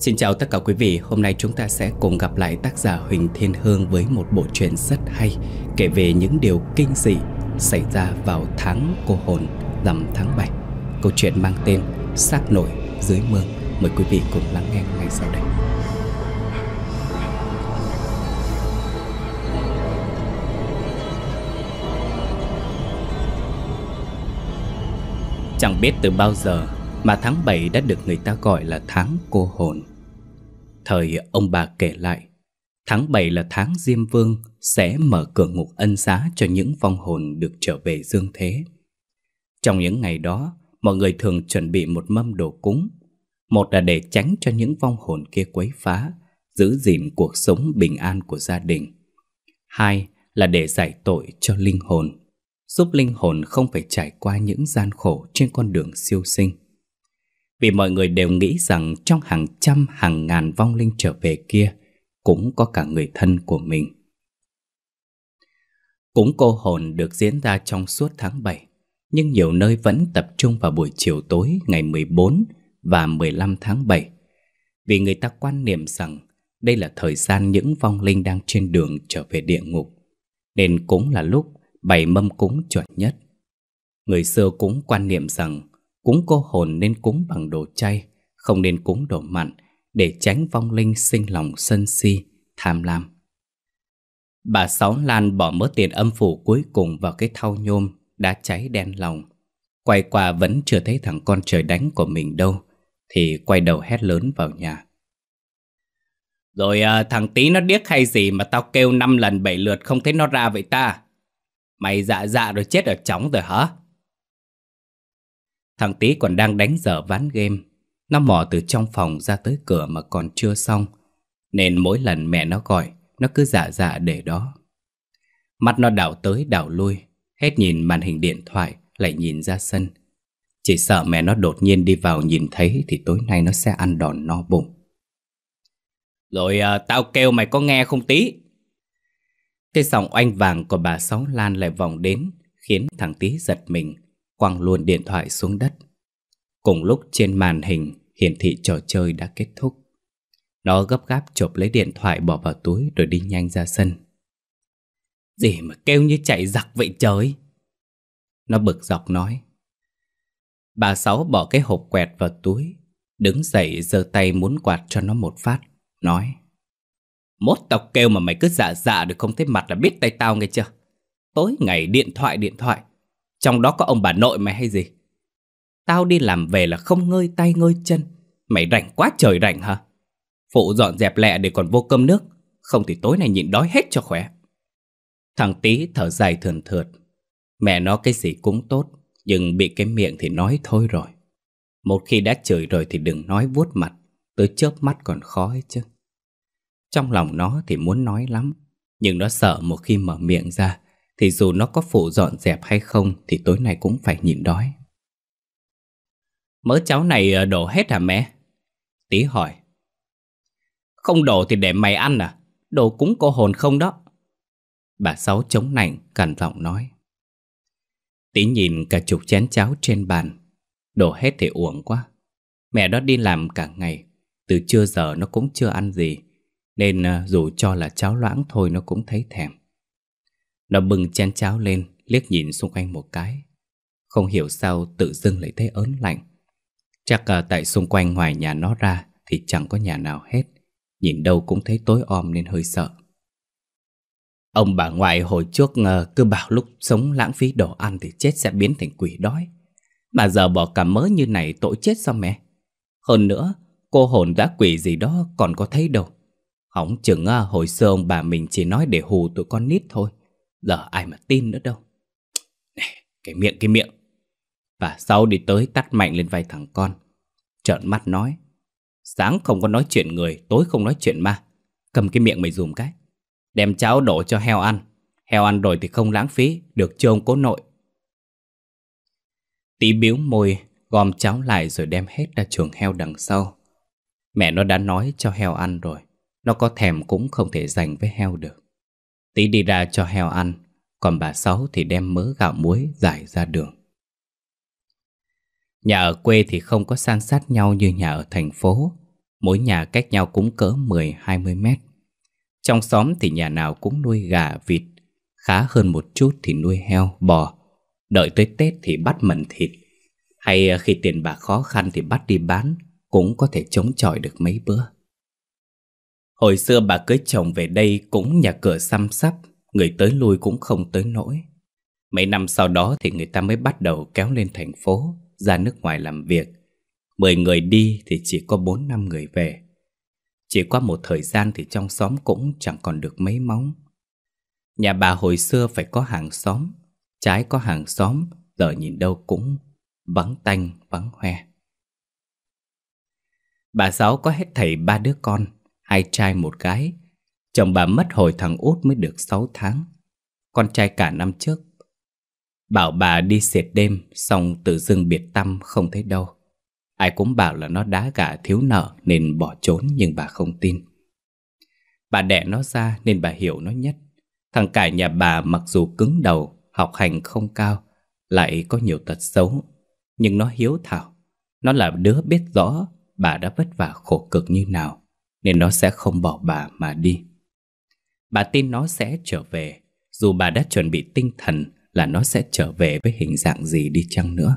Xin chào tất cả quý vị, hôm nay chúng ta sẽ cùng gặp lại tác giả Huỳnh Thiên Hương với một bộ truyện rất hay kể về những điều kinh dị xảy ra vào tháng cô hồn rằm tháng 7. Câu chuyện mang tên Xác nổi dưới mương. Mời quý vị cùng lắng nghe ngay sau đây. Chẳng biết từ bao giờ mà tháng 7 đã được người ta gọi là tháng cô hồn. Thời ông bà kể lại, tháng 7 là tháng Diêm Vương sẽ mở cửa ngục ân xá cho những vong hồn được trở về dương thế. Trong những ngày đó, mọi người thường chuẩn bị một mâm đồ cúng. Một là để tránh cho những vong hồn kia quấy phá, giữ gìn cuộc sống bình an của gia đình. Hai là để giải tội cho linh hồn, giúp linh hồn không phải trải qua những gian khổ trên con đường siêu sinh. Vì mọi người đều nghĩ rằng trong hàng trăm hàng ngàn vong linh trở về kia Cũng có cả người thân của mình Cúng cô hồn được diễn ra trong suốt tháng 7 Nhưng nhiều nơi vẫn tập trung vào buổi chiều tối ngày 14 và 15 tháng 7 Vì người ta quan niệm rằng đây là thời gian những vong linh đang trên đường trở về địa ngục Nên cũng là lúc bày mâm cúng chuẩn nhất Người xưa cũng quan niệm rằng Cúng cô hồn nên cúng bằng đồ chay Không nên cúng đồ mặn Để tránh vong linh sinh lòng sân si Tham lam Bà Sáu Lan bỏ mớ tiền âm phủ cuối cùng vào cái thau nhôm Đã cháy đen lòng Quay qua vẫn chưa thấy thằng con trời đánh của mình đâu Thì quay đầu hét lớn vào nhà Rồi à, thằng tí nó điếc hay gì mà tao kêu 5 lần 7 lượt không thấy nó ra vậy ta Mày dạ dạ rồi chết ở chóng rồi hả? Thằng Tý còn đang đánh dở ván game Nó mò từ trong phòng ra tới cửa mà còn chưa xong Nên mỗi lần mẹ nó gọi Nó cứ giả dạ giả dạ để đó Mắt nó đảo tới đảo lui Hết nhìn màn hình điện thoại Lại nhìn ra sân Chỉ sợ mẹ nó đột nhiên đi vào nhìn thấy Thì tối nay nó sẽ ăn đòn no bụng Rồi à, tao kêu mày có nghe không tí Cái giọng oanh vàng của bà Sáu Lan lại vòng đến Khiến thằng tí giật mình quăng luôn điện thoại xuống đất. Cùng lúc trên màn hình hiển thị trò chơi đã kết thúc. Nó gấp gáp chộp lấy điện thoại bỏ vào túi rồi đi nhanh ra sân. Gì mà kêu như chạy giặc vậy trời? Nó bực dọc nói. Bà Sáu bỏ cái hộp quẹt vào túi, đứng dậy giơ tay muốn quạt cho nó một phát, nói. Mốt tao kêu mà mày cứ dạ dạ được không thấy mặt là biết tay tao nghe chưa? Tối ngày điện thoại điện thoại, trong đó có ông bà nội mày hay gì Tao đi làm về là không ngơi tay ngơi chân Mày rảnh quá trời rảnh hả Phụ dọn dẹp lẹ để còn vô cơm nước Không thì tối nay nhịn đói hết cho khỏe Thằng tí thở dài thườn thượt Mẹ nó cái gì cũng tốt Nhưng bị cái miệng thì nói thôi rồi Một khi đã chửi rồi thì đừng nói vuốt mặt Tới chớp mắt còn khó ấy chứ Trong lòng nó thì muốn nói lắm Nhưng nó sợ một khi mở miệng ra thì dù nó có phụ dọn dẹp hay không Thì tối nay cũng phải nhịn đói Mớ cháo này ờ, đổ hết hả mẹ? Tí hỏi Không đổ thì để mày ăn à? Đồ cúng cô hồn không đó Bà Sáu chống nảnh cằn giọng nói Tí nhìn cả chục chén cháo trên bàn Đổ hết thì uổng quá Mẹ đó đi làm cả ngày Từ trưa giờ nó cũng chưa ăn gì Nên ờ, dù cho là cháo loãng thôi nó cũng thấy thèm nó bừng chén cháo lên Liếc nhìn xung quanh một cái Không hiểu sao tự dưng lại thấy ớn lạnh Chắc à, tại xung quanh ngoài nhà nó ra Thì chẳng có nhà nào hết Nhìn đâu cũng thấy tối om nên hơi sợ Ông bà ngoại hồi trước ờ, cứ bảo lúc sống lãng phí đồ ăn thì chết sẽ biến thành quỷ đói. Mà giờ bỏ cả mớ như này tội chết sao mẹ? Hơn nữa, cô hồn đã quỷ gì đó còn có thấy đâu. Hỏng chừng ờ, hồi xưa ông bà mình chỉ nói để hù tụi con nít thôi. Giờ ai mà tin nữa đâu Này, cái miệng cái miệng Và sau đi tới tắt mạnh lên vai thằng con Trợn mắt nói Sáng không có nói chuyện người Tối không nói chuyện ma Cầm cái miệng mày dùm cái Đem cháo đổ cho heo ăn Heo ăn rồi thì không lãng phí Được chưa ông cố nội Tí biếu môi Gom cháo lại rồi đem hết ra chuồng heo đằng sau Mẹ nó đã nói cho heo ăn rồi Nó có thèm cũng không thể dành với heo được Tí đi ra cho heo ăn Còn bà Sáu thì đem mớ gạo muối giải ra đường Nhà ở quê thì không có san sát nhau như nhà ở thành phố Mỗi nhà cách nhau cũng cỡ 10-20 mét Trong xóm thì nhà nào cũng nuôi gà, vịt Khá hơn một chút thì nuôi heo, bò Đợi tới Tết thì bắt mận thịt Hay à, khi tiền bạc khó khăn thì bắt đi bán Cũng có thể chống chọi được mấy bữa Hồi xưa bà cưới chồng về đây cũng nhà cửa xăm sắp, người tới lui cũng không tới nỗi. Mấy năm sau đó thì người ta mới bắt đầu kéo lên thành phố, ra nước ngoài làm việc. Mười người đi thì chỉ có bốn năm người về. Chỉ qua một thời gian thì trong xóm cũng chẳng còn được mấy móng. Nhà bà hồi xưa phải có hàng xóm, trái có hàng xóm, giờ nhìn đâu cũng vắng tanh, vắng hoe. Bà Sáu có hết thầy ba đứa con, hai trai một gái. Chồng bà mất hồi thằng út mới được 6 tháng, con trai cả năm trước. Bảo bà đi xệt đêm, xong tự dưng biệt tâm không thấy đâu. Ai cũng bảo là nó đá gà thiếu nợ nên bỏ trốn nhưng bà không tin. Bà đẻ nó ra nên bà hiểu nó nhất. Thằng cả nhà bà mặc dù cứng đầu, học hành không cao, lại có nhiều tật xấu. Nhưng nó hiếu thảo, nó là đứa biết rõ bà đã vất vả khổ cực như nào. Nên nó sẽ không bỏ bà mà đi Bà tin nó sẽ trở về Dù bà đã chuẩn bị tinh thần Là nó sẽ trở về với hình dạng gì đi chăng nữa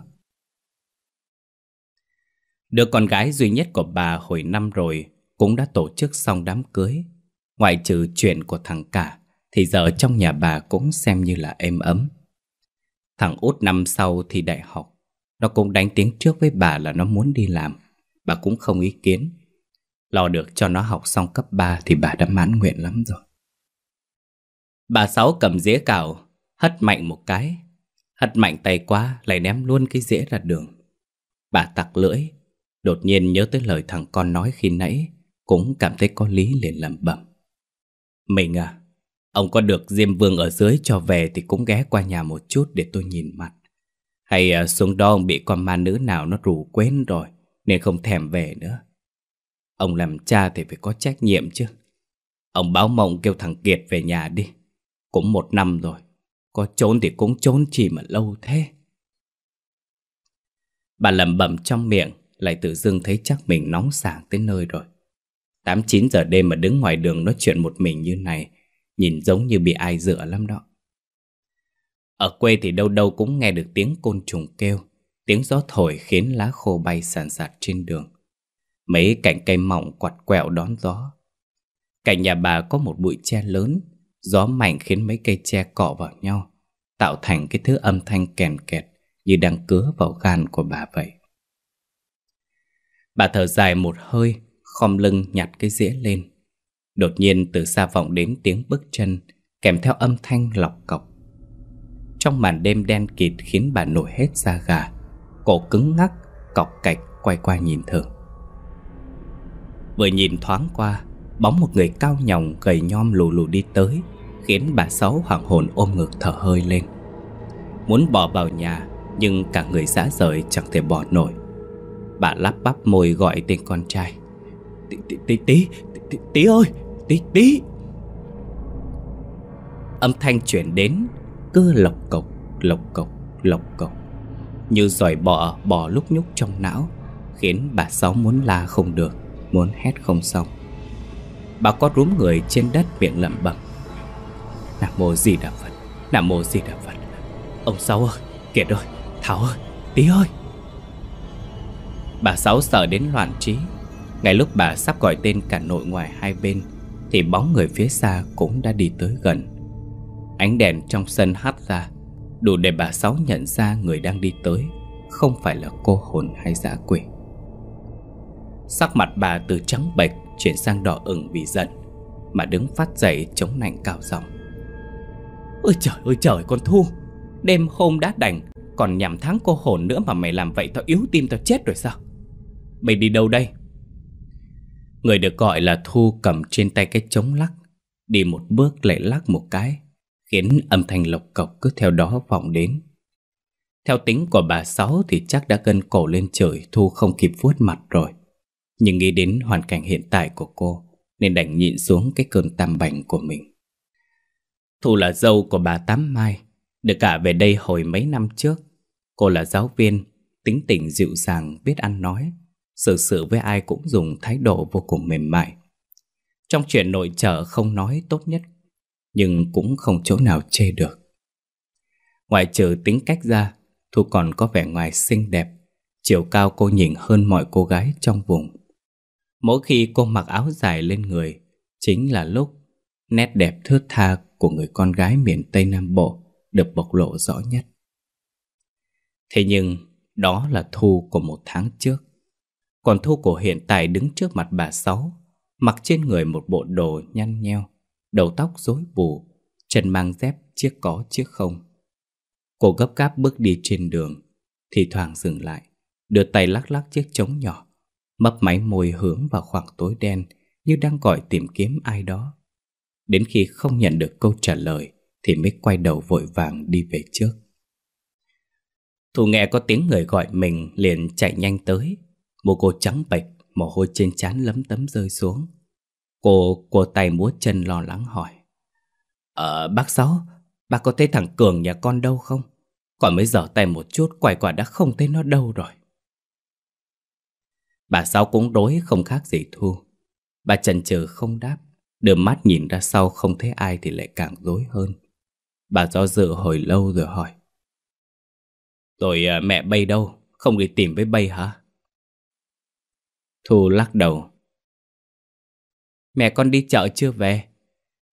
Đứa con gái duy nhất của bà hồi năm rồi Cũng đã tổ chức xong đám cưới Ngoại trừ chuyện của thằng cả Thì giờ trong nhà bà cũng xem như là êm ấm Thằng út năm sau thì đại học Nó cũng đánh tiếng trước với bà là nó muốn đi làm Bà cũng không ý kiến Lo được cho nó học xong cấp 3 thì bà đã mãn nguyện lắm rồi. Bà Sáu cầm dĩa cào, hất mạnh một cái. Hất mạnh tay quá, lại ném luôn cái dĩa ra đường. Bà tặc lưỡi, đột nhiên nhớ tới lời thằng con nói khi nãy, cũng cảm thấy có lý liền lẩm bẩm. Mình à, ông có được Diêm Vương ở dưới cho về thì cũng ghé qua nhà một chút để tôi nhìn mặt. Hay à, xuống đó ông bị con ma nữ nào nó rủ quên rồi, nên không thèm về nữa. Ông làm cha thì phải có trách nhiệm chứ Ông báo mộng kêu thằng Kiệt về nhà đi Cũng một năm rồi Có trốn thì cũng trốn chỉ mà lâu thế Bà lẩm bẩm trong miệng Lại tự dưng thấy chắc mình nóng sảng tới nơi rồi Tám chín giờ đêm mà đứng ngoài đường nói chuyện một mình như này Nhìn giống như bị ai dựa lắm đó Ở quê thì đâu đâu cũng nghe được tiếng côn trùng kêu Tiếng gió thổi khiến lá khô bay sàn sạt trên đường Mấy cành cây mỏng quặt quẹo đón gió Cạnh nhà bà có một bụi tre lớn Gió mạnh khiến mấy cây tre cọ vào nhau Tạo thành cái thứ âm thanh kèn kẹt Như đang cứa vào gan của bà vậy Bà thở dài một hơi Khom lưng nhặt cái dĩa lên Đột nhiên từ xa vọng đến tiếng bước chân Kèm theo âm thanh lọc cọc Trong màn đêm đen kịt khiến bà nổi hết da gà Cổ cứng ngắc, cọc cạch quay qua nhìn thường Vừa nhìn thoáng qua Bóng một người cao nhòng gầy nhom lù lù đi tới Khiến bà Sáu hoàng hồn ôm ngực thở hơi lên Muốn bỏ vào nhà Nhưng cả người xã rời chẳng thể bỏ nổi Bà lắp bắp môi gọi tên con trai Tí tí tí tí tí ơi tí tí Âm thanh chuyển đến Cứ lộc cộc lộc cộc lộc cộc Như giỏi bọ bò lúc nhúc trong não Khiến bà Sáu muốn la không được muốn hét không xong Bà có rúm người trên đất miệng lẩm bẩm Nam mô gì đà Phật Nam mô gì đà Phật Ông Sáu ơi Kiệt ơi Thảo ơi Tí ơi Bà Sáu sợ đến loạn trí Ngay lúc bà sắp gọi tên cả nội ngoài hai bên Thì bóng người phía xa cũng đã đi tới gần Ánh đèn trong sân hắt ra Đủ để bà Sáu nhận ra người đang đi tới Không phải là cô hồn hay giả quỷ Sắc mặt bà từ trắng bệch chuyển sang đỏ ửng vì giận Mà đứng phát dậy chống nạnh cao giọng Ôi trời ơi trời con Thu Đêm hôm đã đành Còn nhằm tháng cô hồn nữa mà mày làm vậy Tao yếu tim tao chết rồi sao Mày đi đâu đây Người được gọi là Thu cầm trên tay cái chống lắc Đi một bước lại lắc một cái Khiến âm thanh lộc cộc cứ theo đó vọng đến Theo tính của bà Sáu thì chắc đã cân cổ lên trời Thu không kịp vuốt mặt rồi nhưng nghĩ đến hoàn cảnh hiện tại của cô Nên đành nhịn xuống cái cơn tam bành của mình Thu là dâu của bà Tám Mai Được cả về đây hồi mấy năm trước Cô là giáo viên Tính tình dịu dàng, biết ăn nói Sự sự với ai cũng dùng thái độ vô cùng mềm mại Trong chuyện nội trợ không nói tốt nhất Nhưng cũng không chỗ nào chê được Ngoài trừ tính cách ra Thu còn có vẻ ngoài xinh đẹp Chiều cao cô nhìn hơn mọi cô gái trong vùng Mỗi khi cô mặc áo dài lên người Chính là lúc Nét đẹp thướt tha của người con gái miền Tây Nam Bộ Được bộc lộ rõ nhất Thế nhưng Đó là Thu của một tháng trước Còn Thu của hiện tại đứng trước mặt bà Sáu Mặc trên người một bộ đồ nhăn nheo Đầu tóc rối bù Chân mang dép chiếc có chiếc không Cô gấp gáp bước đi trên đường Thì thoảng dừng lại Đưa tay lắc lắc chiếc trống nhỏ mấp máy môi hướng vào khoảng tối đen như đang gọi tìm kiếm ai đó. Đến khi không nhận được câu trả lời thì mới quay đầu vội vàng đi về trước. Thu nghe có tiếng người gọi mình liền chạy nhanh tới. Một cô trắng bệch, mồ hôi trên trán lấm tấm rơi xuống. Cô, cô tay múa chân lo lắng hỏi. Ờ, bác Sáu, bác có thấy thằng Cường nhà con đâu không? Còn mới giở tay một chút, quay quả đã không thấy nó đâu rồi. Bà sau cũng đối không khác gì Thu Bà chần chừ không đáp Đưa mắt nhìn ra sau không thấy ai thì lại càng dối hơn Bà do dự hồi lâu rồi hỏi tôi à, mẹ bay đâu? Không đi tìm với bay hả? Thu lắc đầu Mẹ con đi chợ chưa về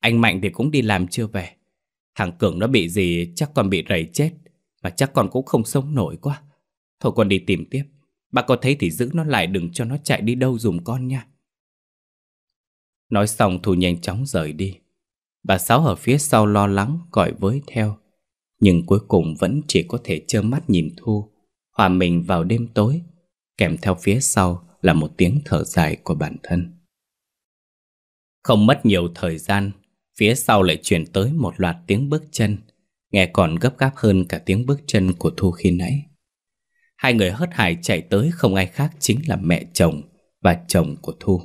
Anh Mạnh thì cũng đi làm chưa về Thằng Cường nó bị gì chắc còn bị rầy chết Mà chắc còn cũng không sống nổi quá Thôi con đi tìm tiếp Bà có thấy thì giữ nó lại đừng cho nó chạy đi đâu dùm con nha. Nói xong Thu nhanh chóng rời đi. Bà Sáu ở phía sau lo lắng gọi với theo. Nhưng cuối cùng vẫn chỉ có thể trơ mắt nhìn Thu, hòa mình vào đêm tối, kèm theo phía sau là một tiếng thở dài của bản thân. Không mất nhiều thời gian, phía sau lại chuyển tới một loạt tiếng bước chân, nghe còn gấp gáp hơn cả tiếng bước chân của Thu khi nãy. Hai người hớt hải chạy tới không ai khác chính là mẹ chồng và chồng của Thu.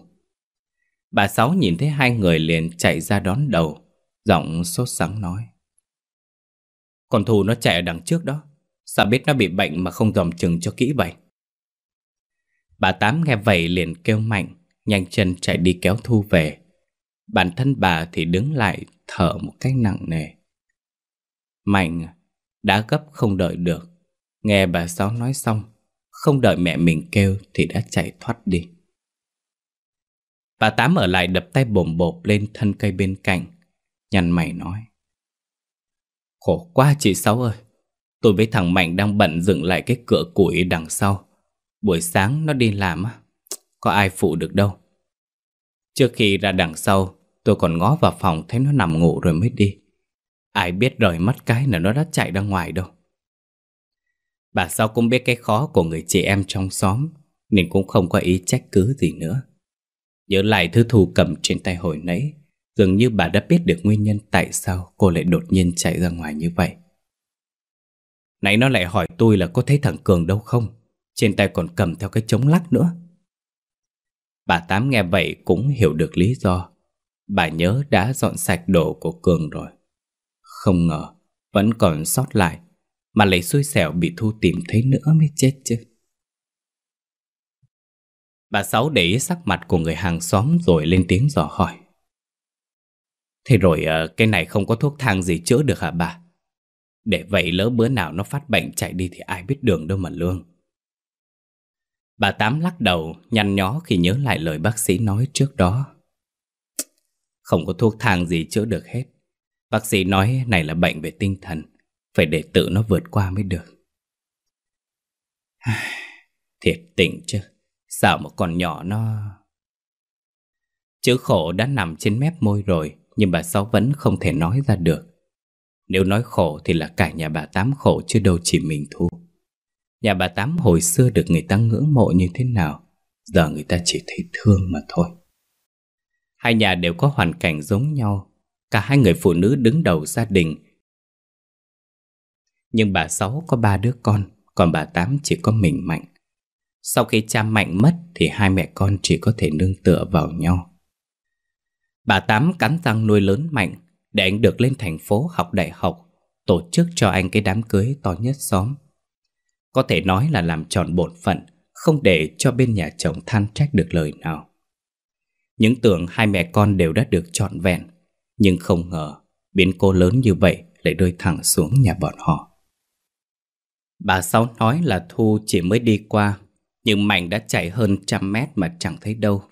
Bà Sáu nhìn thấy hai người liền chạy ra đón đầu, giọng sốt sắng nói. Con Thu nó chạy ở đằng trước đó, sao biết nó bị bệnh mà không dòm chừng cho kỹ vậy? Bà Tám nghe vậy liền kêu mạnh, nhanh chân chạy đi kéo Thu về. Bản thân bà thì đứng lại thở một cách nặng nề. Mạnh đã gấp không đợi được Nghe bà Sáu nói xong, không đợi mẹ mình kêu thì đã chạy thoát đi. Bà Tám ở lại đập tay bồm bộp lên thân cây bên cạnh, nhăn mày nói. Khổ quá chị Sáu ơi, tôi với thằng Mạnh đang bận dựng lại cái cửa củi đằng sau. Buổi sáng nó đi làm á, có ai phụ được đâu. Trước khi ra đằng sau, tôi còn ngó vào phòng thấy nó nằm ngủ rồi mới đi. Ai biết rời mất cái là nó đã chạy ra ngoài đâu. Bà sao cũng biết cái khó của người chị em trong xóm Nên cũng không có ý trách cứ gì nữa Nhớ lại thứ thù cầm trên tay hồi nãy Dường như bà đã biết được nguyên nhân tại sao cô lại đột nhiên chạy ra ngoài như vậy Nãy nó lại hỏi tôi là có thấy thằng Cường đâu không Trên tay còn cầm theo cái chống lắc nữa Bà Tám nghe vậy cũng hiểu được lý do Bà nhớ đã dọn sạch đồ của Cường rồi Không ngờ Vẫn còn sót lại mà lại xui xẻo bị Thu tìm thấy nữa mới chết chứ Bà Sáu để ý sắc mặt của người hàng xóm rồi lên tiếng dò hỏi Thế rồi ờ, cái này không có thuốc thang gì chữa được hả bà? Để vậy lỡ bữa nào nó phát bệnh chạy đi thì ai biết đường đâu mà lương Bà Tám lắc đầu, nhăn nhó khi nhớ lại lời bác sĩ nói trước đó Không có thuốc thang gì chữa được hết Bác sĩ nói này là bệnh về tinh thần phải để tự nó vượt qua mới được Thiệt tình chứ Sao một con nhỏ nó Chữ khổ đã nằm trên mép môi rồi Nhưng bà Sáu vẫn không thể nói ra được Nếu nói khổ thì là cả nhà bà Tám khổ Chứ đâu chỉ mình Thu Nhà bà Tám hồi xưa được người ta ngưỡng mộ như thế nào Giờ người ta chỉ thấy thương mà thôi Hai nhà đều có hoàn cảnh giống nhau Cả hai người phụ nữ đứng đầu gia đình nhưng bà Sáu có ba đứa con Còn bà Tám chỉ có mình Mạnh Sau khi cha Mạnh mất Thì hai mẹ con chỉ có thể nương tựa vào nhau Bà Tám cắn răng nuôi lớn Mạnh Để anh được lên thành phố học đại học Tổ chức cho anh cái đám cưới to nhất xóm Có thể nói là làm tròn bổn phận Không để cho bên nhà chồng than trách được lời nào Những tưởng hai mẹ con đều đã được trọn vẹn Nhưng không ngờ Biến cô lớn như vậy lại rơi thẳng xuống nhà bọn họ Bà Sáu nói là Thu chỉ mới đi qua, nhưng mảnh đã chạy hơn trăm mét mà chẳng thấy đâu.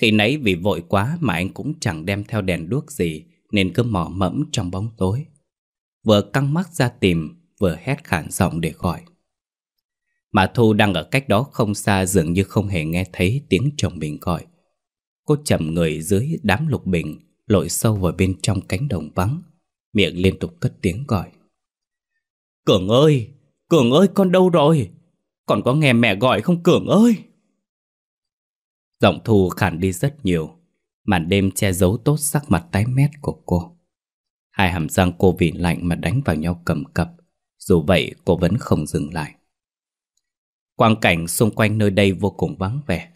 Khi nãy vì vội quá mà anh cũng chẳng đem theo đèn đuốc gì nên cứ mò mẫm trong bóng tối. Vừa căng mắt ra tìm, vừa hét khản giọng để gọi. Mà Thu đang ở cách đó không xa dường như không hề nghe thấy tiếng chồng mình gọi. Cô chầm người dưới đám lục bình, lội sâu vào bên trong cánh đồng vắng, miệng liên tục cất tiếng gọi. Cường ơi, Cường ơi con đâu rồi? Còn có nghe mẹ gọi không Cường ơi? Giọng Thu khản đi rất nhiều. Màn đêm che giấu tốt sắc mặt tái mét của cô. Hai hàm răng cô vì lạnh mà đánh vào nhau cầm cập. Dù vậy cô vẫn không dừng lại. Quang cảnh xung quanh nơi đây vô cùng vắng vẻ.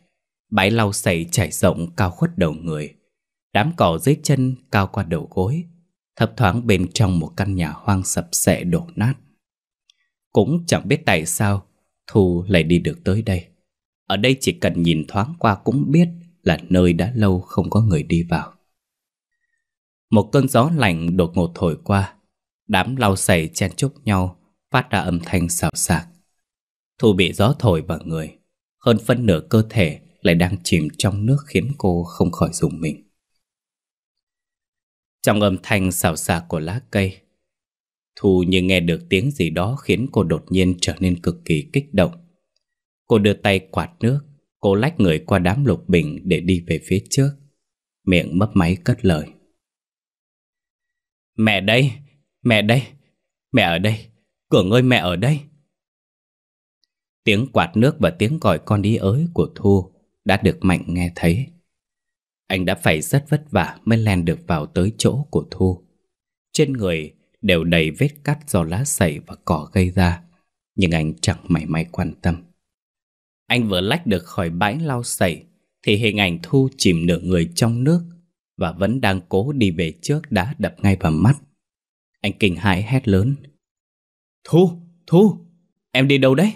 Bãi lau sậy trải rộng cao khuất đầu người. Đám cỏ dưới chân cao qua đầu gối. Thấp thoáng bên trong một căn nhà hoang sập sệ đổ nát. Cũng chẳng biết tại sao Thu lại đi được tới đây Ở đây chỉ cần nhìn thoáng qua cũng biết Là nơi đã lâu không có người đi vào Một cơn gió lạnh đột ngột thổi qua Đám lau sầy chen chúc nhau Phát ra âm thanh xào xạc Thu bị gió thổi vào người Hơn phân nửa cơ thể lại đang chìm trong nước khiến cô không khỏi dùng mình Trong âm thanh xào xạc của lá cây Thu như nghe được tiếng gì đó khiến cô đột nhiên trở nên cực kỳ kích động. Cô đưa tay quạt nước, cô lách người qua đám lục bình để đi về phía trước. Miệng mấp máy cất lời. Mẹ đây, mẹ đây, mẹ ở đây, Cường ơi mẹ ở đây. Tiếng quạt nước và tiếng gọi con đi ới của Thu đã được Mạnh nghe thấy. Anh đã phải rất vất vả mới len được vào tới chỗ của Thu. Trên người đều đầy vết cắt do lá sậy và cỏ gây ra, nhưng anh chẳng mảy may quan tâm. Anh vừa lách được khỏi bãi lau sậy thì hình ảnh Thu chìm nửa người trong nước và vẫn đang cố đi về trước đã đập ngay vào mắt. Anh kinh hãi hét lớn. Thu! Thu! Em đi đâu đấy?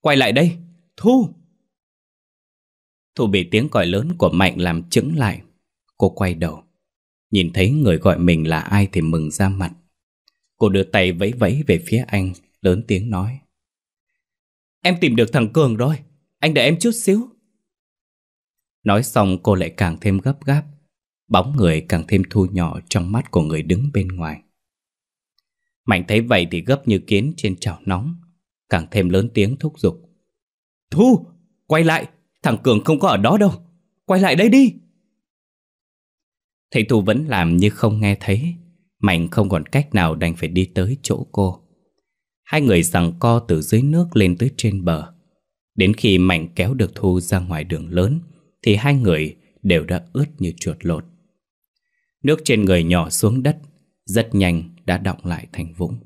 Quay lại đây! Thu! Thu bị tiếng còi lớn của Mạnh làm chững lại. Cô quay đầu. Nhìn thấy người gọi mình là ai thì mừng ra mặt. Cô đưa tay vẫy vẫy về phía anh, lớn tiếng nói. Em tìm được thằng Cường rồi, anh đợi em chút xíu. Nói xong cô lại càng thêm gấp gáp, bóng người càng thêm thu nhỏ trong mắt của người đứng bên ngoài. Mạnh thấy vậy thì gấp như kiến trên chảo nóng, càng thêm lớn tiếng thúc giục. Thu, quay lại, thằng Cường không có ở đó đâu, quay lại đây đi. Thầy Thu vẫn làm như không nghe thấy, Mạnh không còn cách nào đành phải đi tới chỗ cô Hai người giằng co từ dưới nước lên tới trên bờ Đến khi Mạnh kéo được Thu ra ngoài đường lớn Thì hai người đều đã ướt như chuột lột Nước trên người nhỏ xuống đất Rất nhanh đã đọng lại thành vũng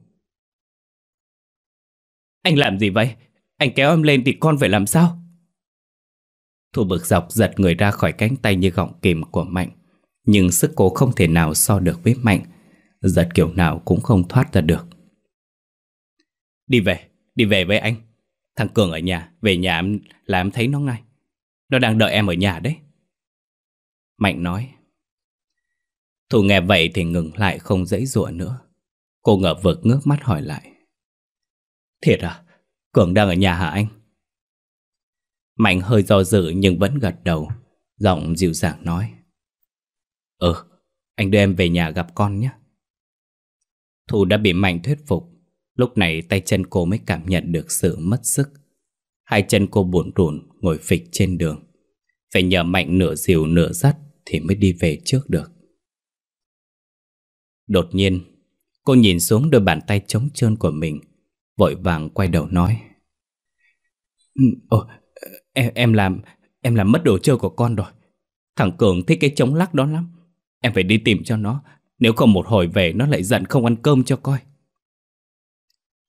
Anh làm gì vậy? Anh kéo em lên thì con phải làm sao? Thu bực dọc giật người ra khỏi cánh tay như gọng kìm của Mạnh Nhưng sức cố không thể nào so được với Mạnh giật kiểu nào cũng không thoát ra được. Đi về, đi về với anh. Thằng Cường ở nhà, về nhà em là em thấy nó ngay. Nó đang đợi em ở nhà đấy. Mạnh nói. Thu nghe vậy thì ngừng lại không dãy dụa nữa. Cô ngờ vực ngước mắt hỏi lại. Thiệt à? Cường đang ở nhà hả anh? Mạnh hơi do dự nhưng vẫn gật đầu. Giọng dịu dàng nói. Ừ, anh đưa em về nhà gặp con nhé. Thu đã bị Mạnh thuyết phục Lúc này tay chân cô mới cảm nhận được sự mất sức Hai chân cô buồn rùn ngồi phịch trên đường Phải nhờ Mạnh nửa dìu nửa dắt thì mới đi về trước được Đột nhiên Cô nhìn xuống đôi bàn tay trống trơn của mình Vội vàng quay đầu nói ừ, Ồ, em, em làm Em làm mất đồ chơi của con rồi Thằng Cường thích cái chống lắc đó lắm Em phải đi tìm cho nó nếu không một hồi về nó lại giận không ăn cơm cho coi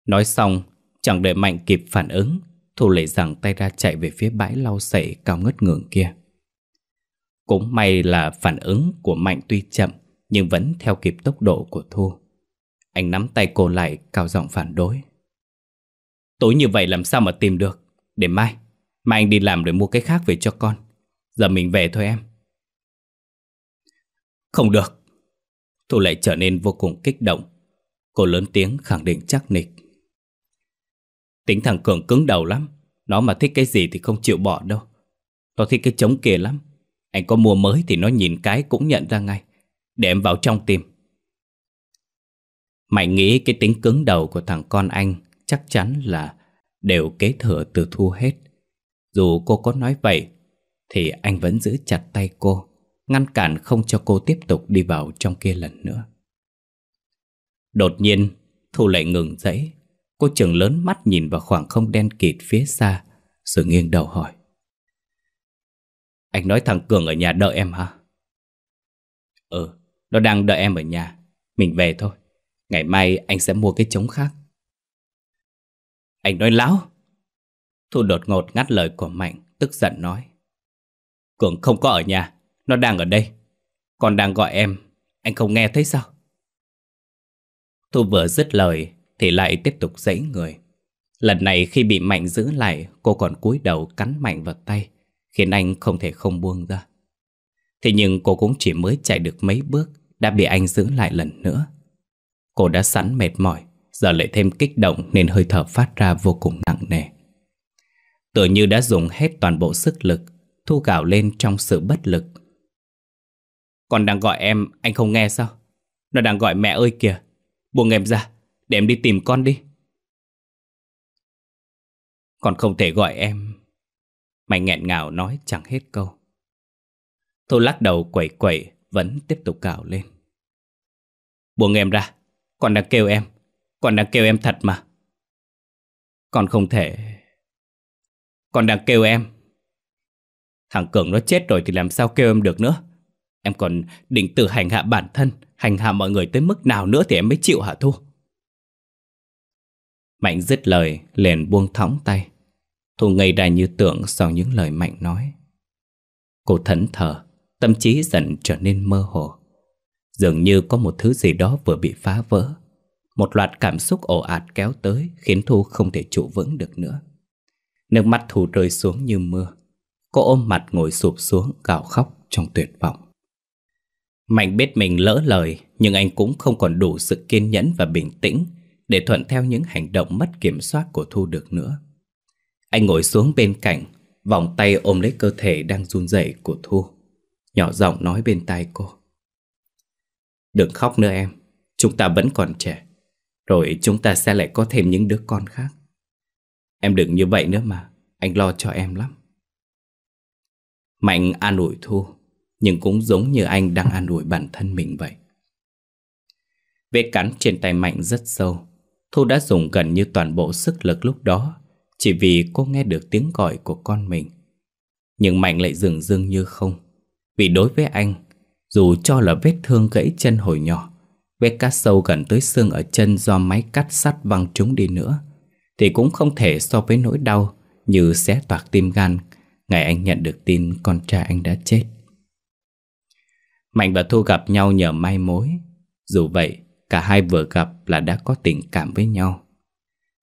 Nói xong Chẳng đợi Mạnh kịp phản ứng Thu lệ rằng tay ra chạy về phía bãi lau sậy cao ngất ngưỡng kia Cũng may là phản ứng của Mạnh tuy chậm Nhưng vẫn theo kịp tốc độ của Thu Anh nắm tay cô lại cao giọng phản đối Tối như vậy làm sao mà tìm được Để mai Mai anh đi làm rồi mua cái khác về cho con Giờ mình về thôi em Không được Thu lại trở nên vô cùng kích động Cô lớn tiếng khẳng định chắc nịch Tính thằng Cường cứng đầu lắm Nó mà thích cái gì thì không chịu bỏ đâu Nó thích cái trống kia lắm Anh có mua mới thì nó nhìn cái cũng nhận ra ngay Để em vào trong tìm mày nghĩ cái tính cứng đầu của thằng con anh Chắc chắn là đều kế thừa từ Thu hết Dù cô có nói vậy Thì anh vẫn giữ chặt tay cô Ngăn cản không cho cô tiếp tục đi vào trong kia lần nữa Đột nhiên Thu lại ngừng dãy Cô trường lớn mắt nhìn vào khoảng không đen kịt phía xa Rồi nghiêng đầu hỏi Anh nói thằng Cường ở nhà đợi em hả? Ừ, nó đang đợi em ở nhà Mình về thôi Ngày mai anh sẽ mua cái trống khác Anh nói láo Thu đột ngột ngắt lời của Mạnh Tức giận nói Cường không có ở nhà nó đang ở đây. Còn đang gọi em. Anh không nghe thấy sao? Tôi vừa dứt lời thì lại tiếp tục dãy người. Lần này khi bị Mạnh giữ lại, cô còn cúi đầu cắn Mạnh vào tay, khiến anh không thể không buông ra. Thế nhưng cô cũng chỉ mới chạy được mấy bước đã bị anh giữ lại lần nữa. Cô đã sẵn mệt mỏi, giờ lại thêm kích động nên hơi thở phát ra vô cùng nặng nề. Tựa như đã dùng hết toàn bộ sức lực, thu gạo lên trong sự bất lực con đang gọi em, anh không nghe sao? Nó đang gọi mẹ ơi kìa. Buông em ra, để em đi tìm con đi. Con không thể gọi em. Mày nghẹn ngào nói chẳng hết câu. Thu lắc đầu quẩy quẩy, vẫn tiếp tục cào lên. Buông em ra, con đang kêu em. Con đang kêu em thật mà. Con không thể... Con đang kêu em. Thằng Cường nó chết rồi thì làm sao kêu em được nữa. Em còn định tự hành hạ bản thân, hành hạ mọi người tới mức nào nữa thì em mới chịu hả Thu? Mạnh dứt lời, liền buông thõng tay. Thu ngây ra như tượng sau những lời Mạnh nói. Cô thẫn thờ, tâm trí dần trở nên mơ hồ. Dường như có một thứ gì đó vừa bị phá vỡ. Một loạt cảm xúc ồ ạt kéo tới khiến Thu không thể trụ vững được nữa. Nước mắt Thu rơi xuống như mưa. Cô ôm mặt ngồi sụp xuống gào khóc trong tuyệt vọng. Mạnh biết mình lỡ lời Nhưng anh cũng không còn đủ sự kiên nhẫn và bình tĩnh Để thuận theo những hành động mất kiểm soát của Thu được nữa Anh ngồi xuống bên cạnh Vòng tay ôm lấy cơ thể đang run rẩy của Thu Nhỏ giọng nói bên tai cô Đừng khóc nữa em Chúng ta vẫn còn trẻ Rồi chúng ta sẽ lại có thêm những đứa con khác Em đừng như vậy nữa mà Anh lo cho em lắm Mạnh an ủi Thu nhưng cũng giống như anh đang an ủi bản thân mình vậy Vết cắn trên tay Mạnh rất sâu Thu đã dùng gần như toàn bộ sức lực lúc đó Chỉ vì cô nghe được tiếng gọi của con mình Nhưng Mạnh lại dừng dưng như không Vì đối với anh Dù cho là vết thương gãy chân hồi nhỏ Vết cắt sâu gần tới xương ở chân do máy cắt sắt văng trúng đi nữa Thì cũng không thể so với nỗi đau Như xé toạc tim gan Ngày anh nhận được tin con trai anh đã chết Mạnh và Thu gặp nhau nhờ may mối Dù vậy, cả hai vừa gặp là đã có tình cảm với nhau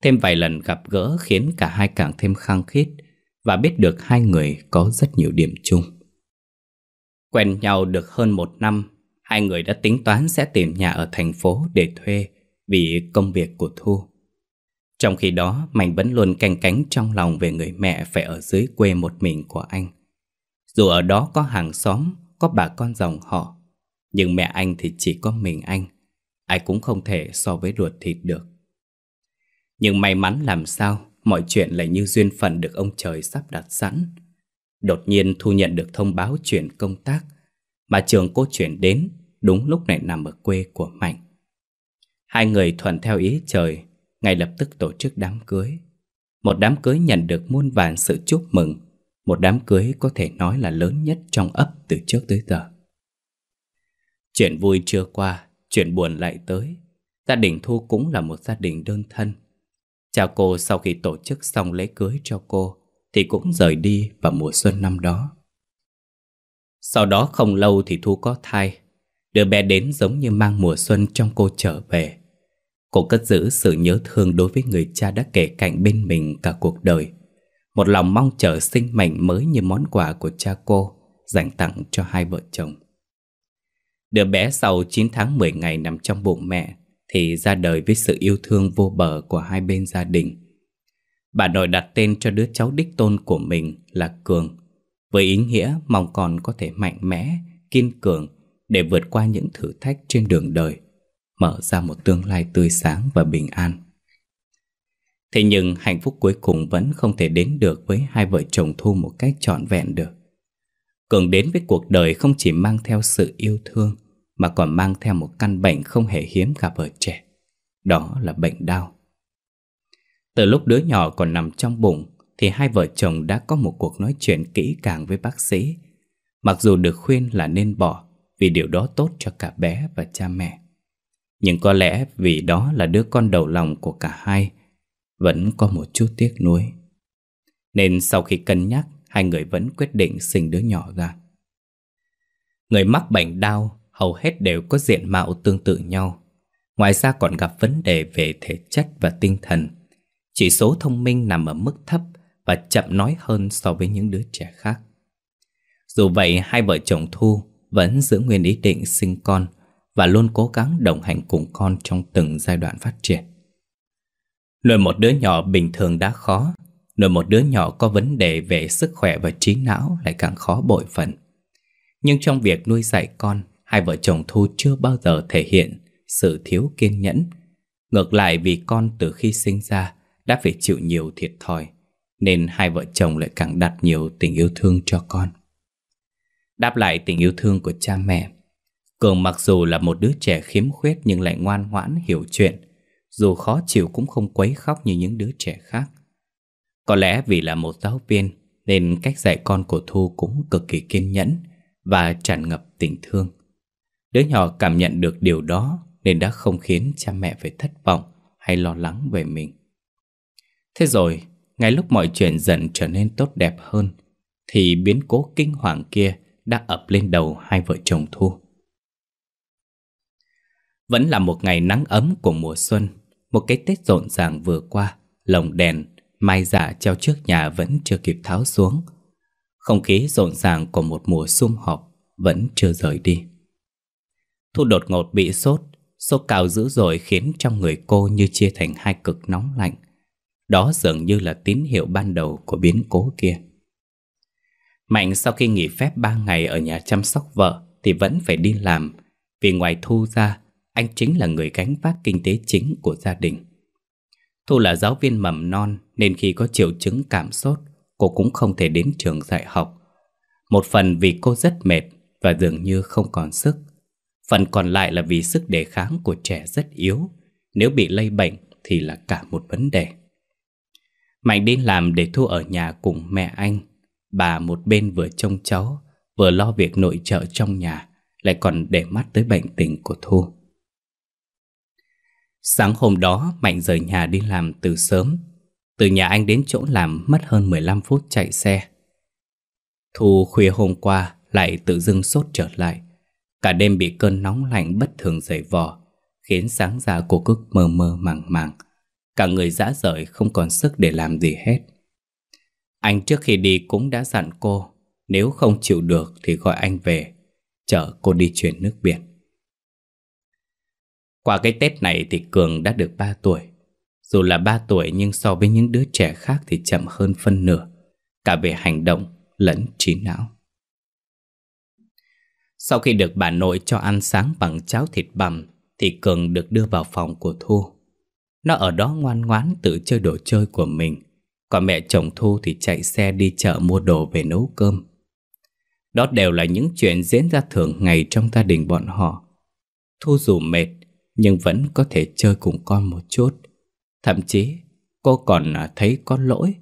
Thêm vài lần gặp gỡ khiến cả hai càng thêm khăng khít Và biết được hai người có rất nhiều điểm chung Quen nhau được hơn một năm Hai người đã tính toán sẽ tìm nhà ở thành phố để thuê Vì công việc của Thu Trong khi đó, Mạnh vẫn luôn canh cánh trong lòng về người mẹ phải ở dưới quê một mình của anh Dù ở đó có hàng xóm có bà con dòng họ, nhưng mẹ anh thì chỉ có mình anh, ai cũng không thể so với ruột thịt được. Nhưng may mắn làm sao, mọi chuyện lại như duyên phận được ông trời sắp đặt sẵn. Đột nhiên Thu nhận được thông báo chuyển công tác, mà trường cô chuyển đến đúng lúc này nằm ở quê của Mạnh. Hai người thuận theo ý trời, ngay lập tức tổ chức đám cưới. Một đám cưới nhận được muôn vàn sự chúc mừng một đám cưới có thể nói là lớn nhất trong ấp từ trước tới giờ Chuyện vui chưa qua, chuyện buồn lại tới Gia đình Thu cũng là một gia đình đơn thân Cha cô sau khi tổ chức xong lễ cưới cho cô Thì cũng rời đi vào mùa xuân năm đó Sau đó không lâu thì Thu có thai Đứa bé đến giống như mang mùa xuân trong cô trở về Cô cất giữ sự nhớ thương đối với người cha đã kể cạnh bên mình cả cuộc đời một lòng mong chờ sinh mệnh mới như món quà của cha cô Dành tặng cho hai vợ chồng Đứa bé sau 9 tháng 10 ngày nằm trong bụng mẹ Thì ra đời với sự yêu thương vô bờ của hai bên gia đình Bà nội đặt tên cho đứa cháu đích tôn của mình là Cường Với ý nghĩa mong con có thể mạnh mẽ, kiên cường Để vượt qua những thử thách trên đường đời Mở ra một tương lai tươi sáng và bình an Thế nhưng hạnh phúc cuối cùng vẫn không thể đến được với hai vợ chồng Thu một cách trọn vẹn được. Cường đến với cuộc đời không chỉ mang theo sự yêu thương mà còn mang theo một căn bệnh không hề hiếm gặp ở trẻ. Đó là bệnh đau. Từ lúc đứa nhỏ còn nằm trong bụng thì hai vợ chồng đã có một cuộc nói chuyện kỹ càng với bác sĩ. Mặc dù được khuyên là nên bỏ vì điều đó tốt cho cả bé và cha mẹ. Nhưng có lẽ vì đó là đứa con đầu lòng của cả hai vẫn có một chút tiếc nuối. Nên sau khi cân nhắc, hai người vẫn quyết định sinh đứa nhỏ ra. Người mắc bệnh đau hầu hết đều có diện mạo tương tự nhau. Ngoài ra còn gặp vấn đề về thể chất và tinh thần. Chỉ số thông minh nằm ở mức thấp và chậm nói hơn so với những đứa trẻ khác. Dù vậy, hai vợ chồng Thu vẫn giữ nguyên ý định sinh con và luôn cố gắng đồng hành cùng con trong từng giai đoạn phát triển. Nuôi một đứa nhỏ bình thường đã khó Nuôi một đứa nhỏ có vấn đề về sức khỏe và trí não lại càng khó bội phần Nhưng trong việc nuôi dạy con Hai vợ chồng Thu chưa bao giờ thể hiện sự thiếu kiên nhẫn Ngược lại vì con từ khi sinh ra đã phải chịu nhiều thiệt thòi Nên hai vợ chồng lại càng đặt nhiều tình yêu thương cho con Đáp lại tình yêu thương của cha mẹ Cường mặc dù là một đứa trẻ khiếm khuyết nhưng lại ngoan ngoãn hiểu chuyện dù khó chịu cũng không quấy khóc như những đứa trẻ khác. Có lẽ vì là một giáo viên nên cách dạy con của Thu cũng cực kỳ kiên nhẫn và tràn ngập tình thương. Đứa nhỏ cảm nhận được điều đó nên đã không khiến cha mẹ phải thất vọng hay lo lắng về mình. Thế rồi, ngay lúc mọi chuyện dần trở nên tốt đẹp hơn, thì biến cố kinh hoàng kia đã ập lên đầu hai vợ chồng Thu. Vẫn là một ngày nắng ấm của mùa xuân một cái Tết rộn ràng vừa qua, lồng đèn, mai giả dạ treo trước nhà vẫn chưa kịp tháo xuống. Không khí rộn ràng của một mùa sum họp vẫn chưa rời đi. Thu đột ngột bị sốt, sốt cao dữ dội khiến trong người cô như chia thành hai cực nóng lạnh. Đó dường như là tín hiệu ban đầu của biến cố kia. Mạnh sau khi nghỉ phép ba ngày ở nhà chăm sóc vợ thì vẫn phải đi làm, vì ngoài Thu ra anh chính là người gánh vác kinh tế chính của gia đình. Thu là giáo viên mầm non nên khi có triệu chứng cảm sốt, cô cũng không thể đến trường dạy học. Một phần vì cô rất mệt và dường như không còn sức. Phần còn lại là vì sức đề kháng của trẻ rất yếu. Nếu bị lây bệnh thì là cả một vấn đề. Mạnh đi làm để Thu ở nhà cùng mẹ anh. Bà một bên vừa trông cháu, vừa lo việc nội trợ trong nhà, lại còn để mắt tới bệnh tình của Thu. Sáng hôm đó Mạnh rời nhà đi làm từ sớm Từ nhà anh đến chỗ làm mất hơn 15 phút chạy xe Thu khuya hôm qua lại tự dưng sốt trở lại Cả đêm bị cơn nóng lạnh bất thường dày vò Khiến sáng ra cô cứ mơ mơ màng màng Cả người dã rời không còn sức để làm gì hết Anh trước khi đi cũng đã dặn cô Nếu không chịu được thì gọi anh về Chở cô đi chuyển nước biển qua cái Tết này thì Cường đã được 3 tuổi. Dù là 3 tuổi nhưng so với những đứa trẻ khác thì chậm hơn phân nửa, cả về hành động lẫn trí não. Sau khi được bà nội cho ăn sáng bằng cháo thịt bằm thì Cường được đưa vào phòng của Thu. Nó ở đó ngoan ngoãn tự chơi đồ chơi của mình, còn mẹ chồng Thu thì chạy xe đi chợ mua đồ về nấu cơm. Đó đều là những chuyện diễn ra thường ngày trong gia đình bọn họ. Thu dù mệt nhưng vẫn có thể chơi cùng con một chút. Thậm chí, cô còn à, thấy có lỗi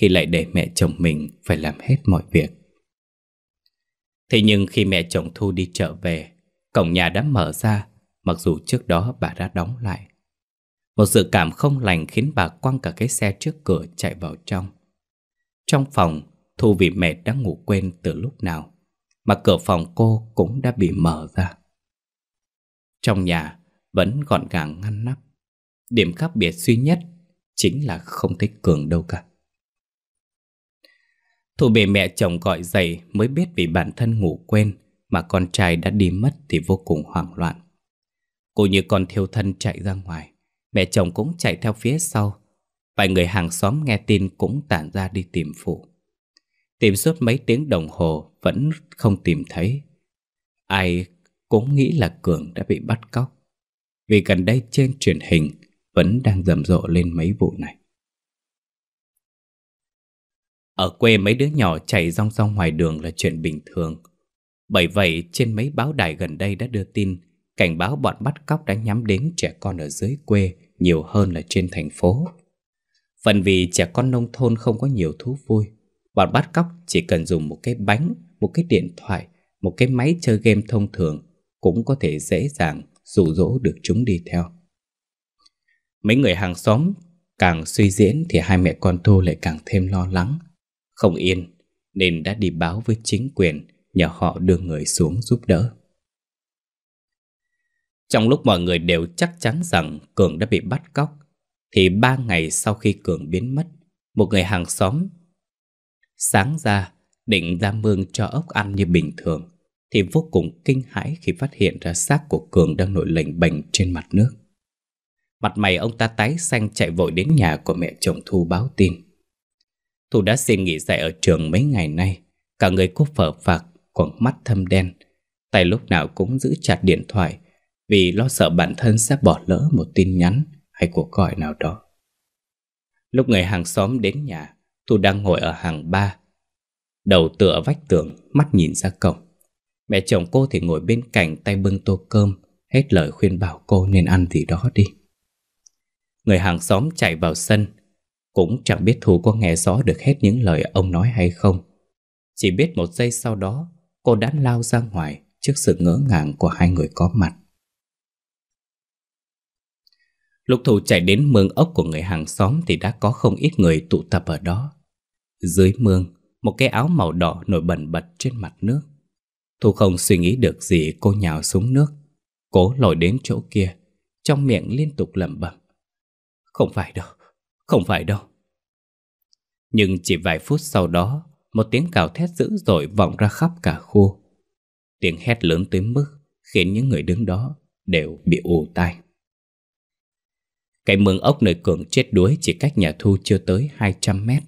khi lại để mẹ chồng mình phải làm hết mọi việc. Thế nhưng khi mẹ chồng Thu đi chợ về, cổng nhà đã mở ra, mặc dù trước đó bà đã đóng lại. Một dự cảm không lành khiến bà quăng cả cái xe trước cửa chạy vào trong. Trong phòng, Thu vì mẹ đã ngủ quên từ lúc nào, mà cửa phòng cô cũng đã bị mở ra. Trong nhà, vẫn gọn gàng ngăn nắp. Điểm khác biệt duy nhất chính là không thích Cường đâu cả. thủ bề mẹ chồng gọi dậy mới biết vì bản thân ngủ quên mà con trai đã đi mất thì vô cùng hoảng loạn. Cô như con thiêu thân chạy ra ngoài, mẹ chồng cũng chạy theo phía sau. Vài người hàng xóm nghe tin cũng tản ra đi tìm phụ. Tìm suốt mấy tiếng đồng hồ vẫn không tìm thấy. Ai cũng nghĩ là Cường đã bị bắt cóc vì gần đây trên truyền hình vẫn đang rầm rộ lên mấy vụ này. Ở quê mấy đứa nhỏ chạy rong rong ngoài đường là chuyện bình thường. Bởi vậy trên mấy báo đài gần đây đã đưa tin cảnh báo bọn bắt cóc đã nhắm đến trẻ con ở dưới quê nhiều hơn là trên thành phố. Phần vì trẻ con nông thôn không có nhiều thú vui, bọn bắt cóc chỉ cần dùng một cái bánh, một cái điện thoại, một cái máy chơi game thông thường cũng có thể dễ dàng dụ dỗ được chúng đi theo. Mấy người hàng xóm càng suy diễn thì hai mẹ con Thu lại càng thêm lo lắng, không yên nên đã đi báo với chính quyền nhờ họ đưa người xuống giúp đỡ. Trong lúc mọi người đều chắc chắn rằng Cường đã bị bắt cóc, thì ba ngày sau khi Cường biến mất, một người hàng xóm sáng ra định ra mương cho ốc ăn như bình thường thì vô cùng kinh hãi khi phát hiện ra xác của Cường đang nổi lềnh bềnh trên mặt nước. Mặt mày ông ta tái xanh chạy vội đến nhà của mẹ chồng Thu báo tin. Thu đã xin nghỉ dạy ở trường mấy ngày nay, cả người cô phở phạc, quẳng mắt thâm đen, tay lúc nào cũng giữ chặt điện thoại vì lo sợ bản thân sẽ bỏ lỡ một tin nhắn hay cuộc gọi nào đó. Lúc người hàng xóm đến nhà, Thu đang ngồi ở hàng ba, đầu tựa vách tường, mắt nhìn ra cổng. Mẹ chồng cô thì ngồi bên cạnh tay bưng tô cơm Hết lời khuyên bảo cô nên ăn gì đó đi Người hàng xóm chạy vào sân Cũng chẳng biết Thu có nghe rõ được hết những lời ông nói hay không Chỉ biết một giây sau đó Cô đã lao ra ngoài trước sự ngỡ ngàng của hai người có mặt Lúc Thu chạy đến mương ốc của người hàng xóm Thì đã có không ít người tụ tập ở đó Dưới mương, một cái áo màu đỏ nổi bẩn bật trên mặt nước Thu không suy nghĩ được gì cô nhào xuống nước Cố lội đến chỗ kia Trong miệng liên tục lẩm bẩm Không phải đâu, không phải đâu Nhưng chỉ vài phút sau đó Một tiếng cào thét dữ dội vọng ra khắp cả khu Tiếng hét lớn tới mức Khiến những người đứng đó đều bị ù tai Cái mương ốc nơi Cường chết đuối chỉ cách nhà Thu chưa tới 200 mét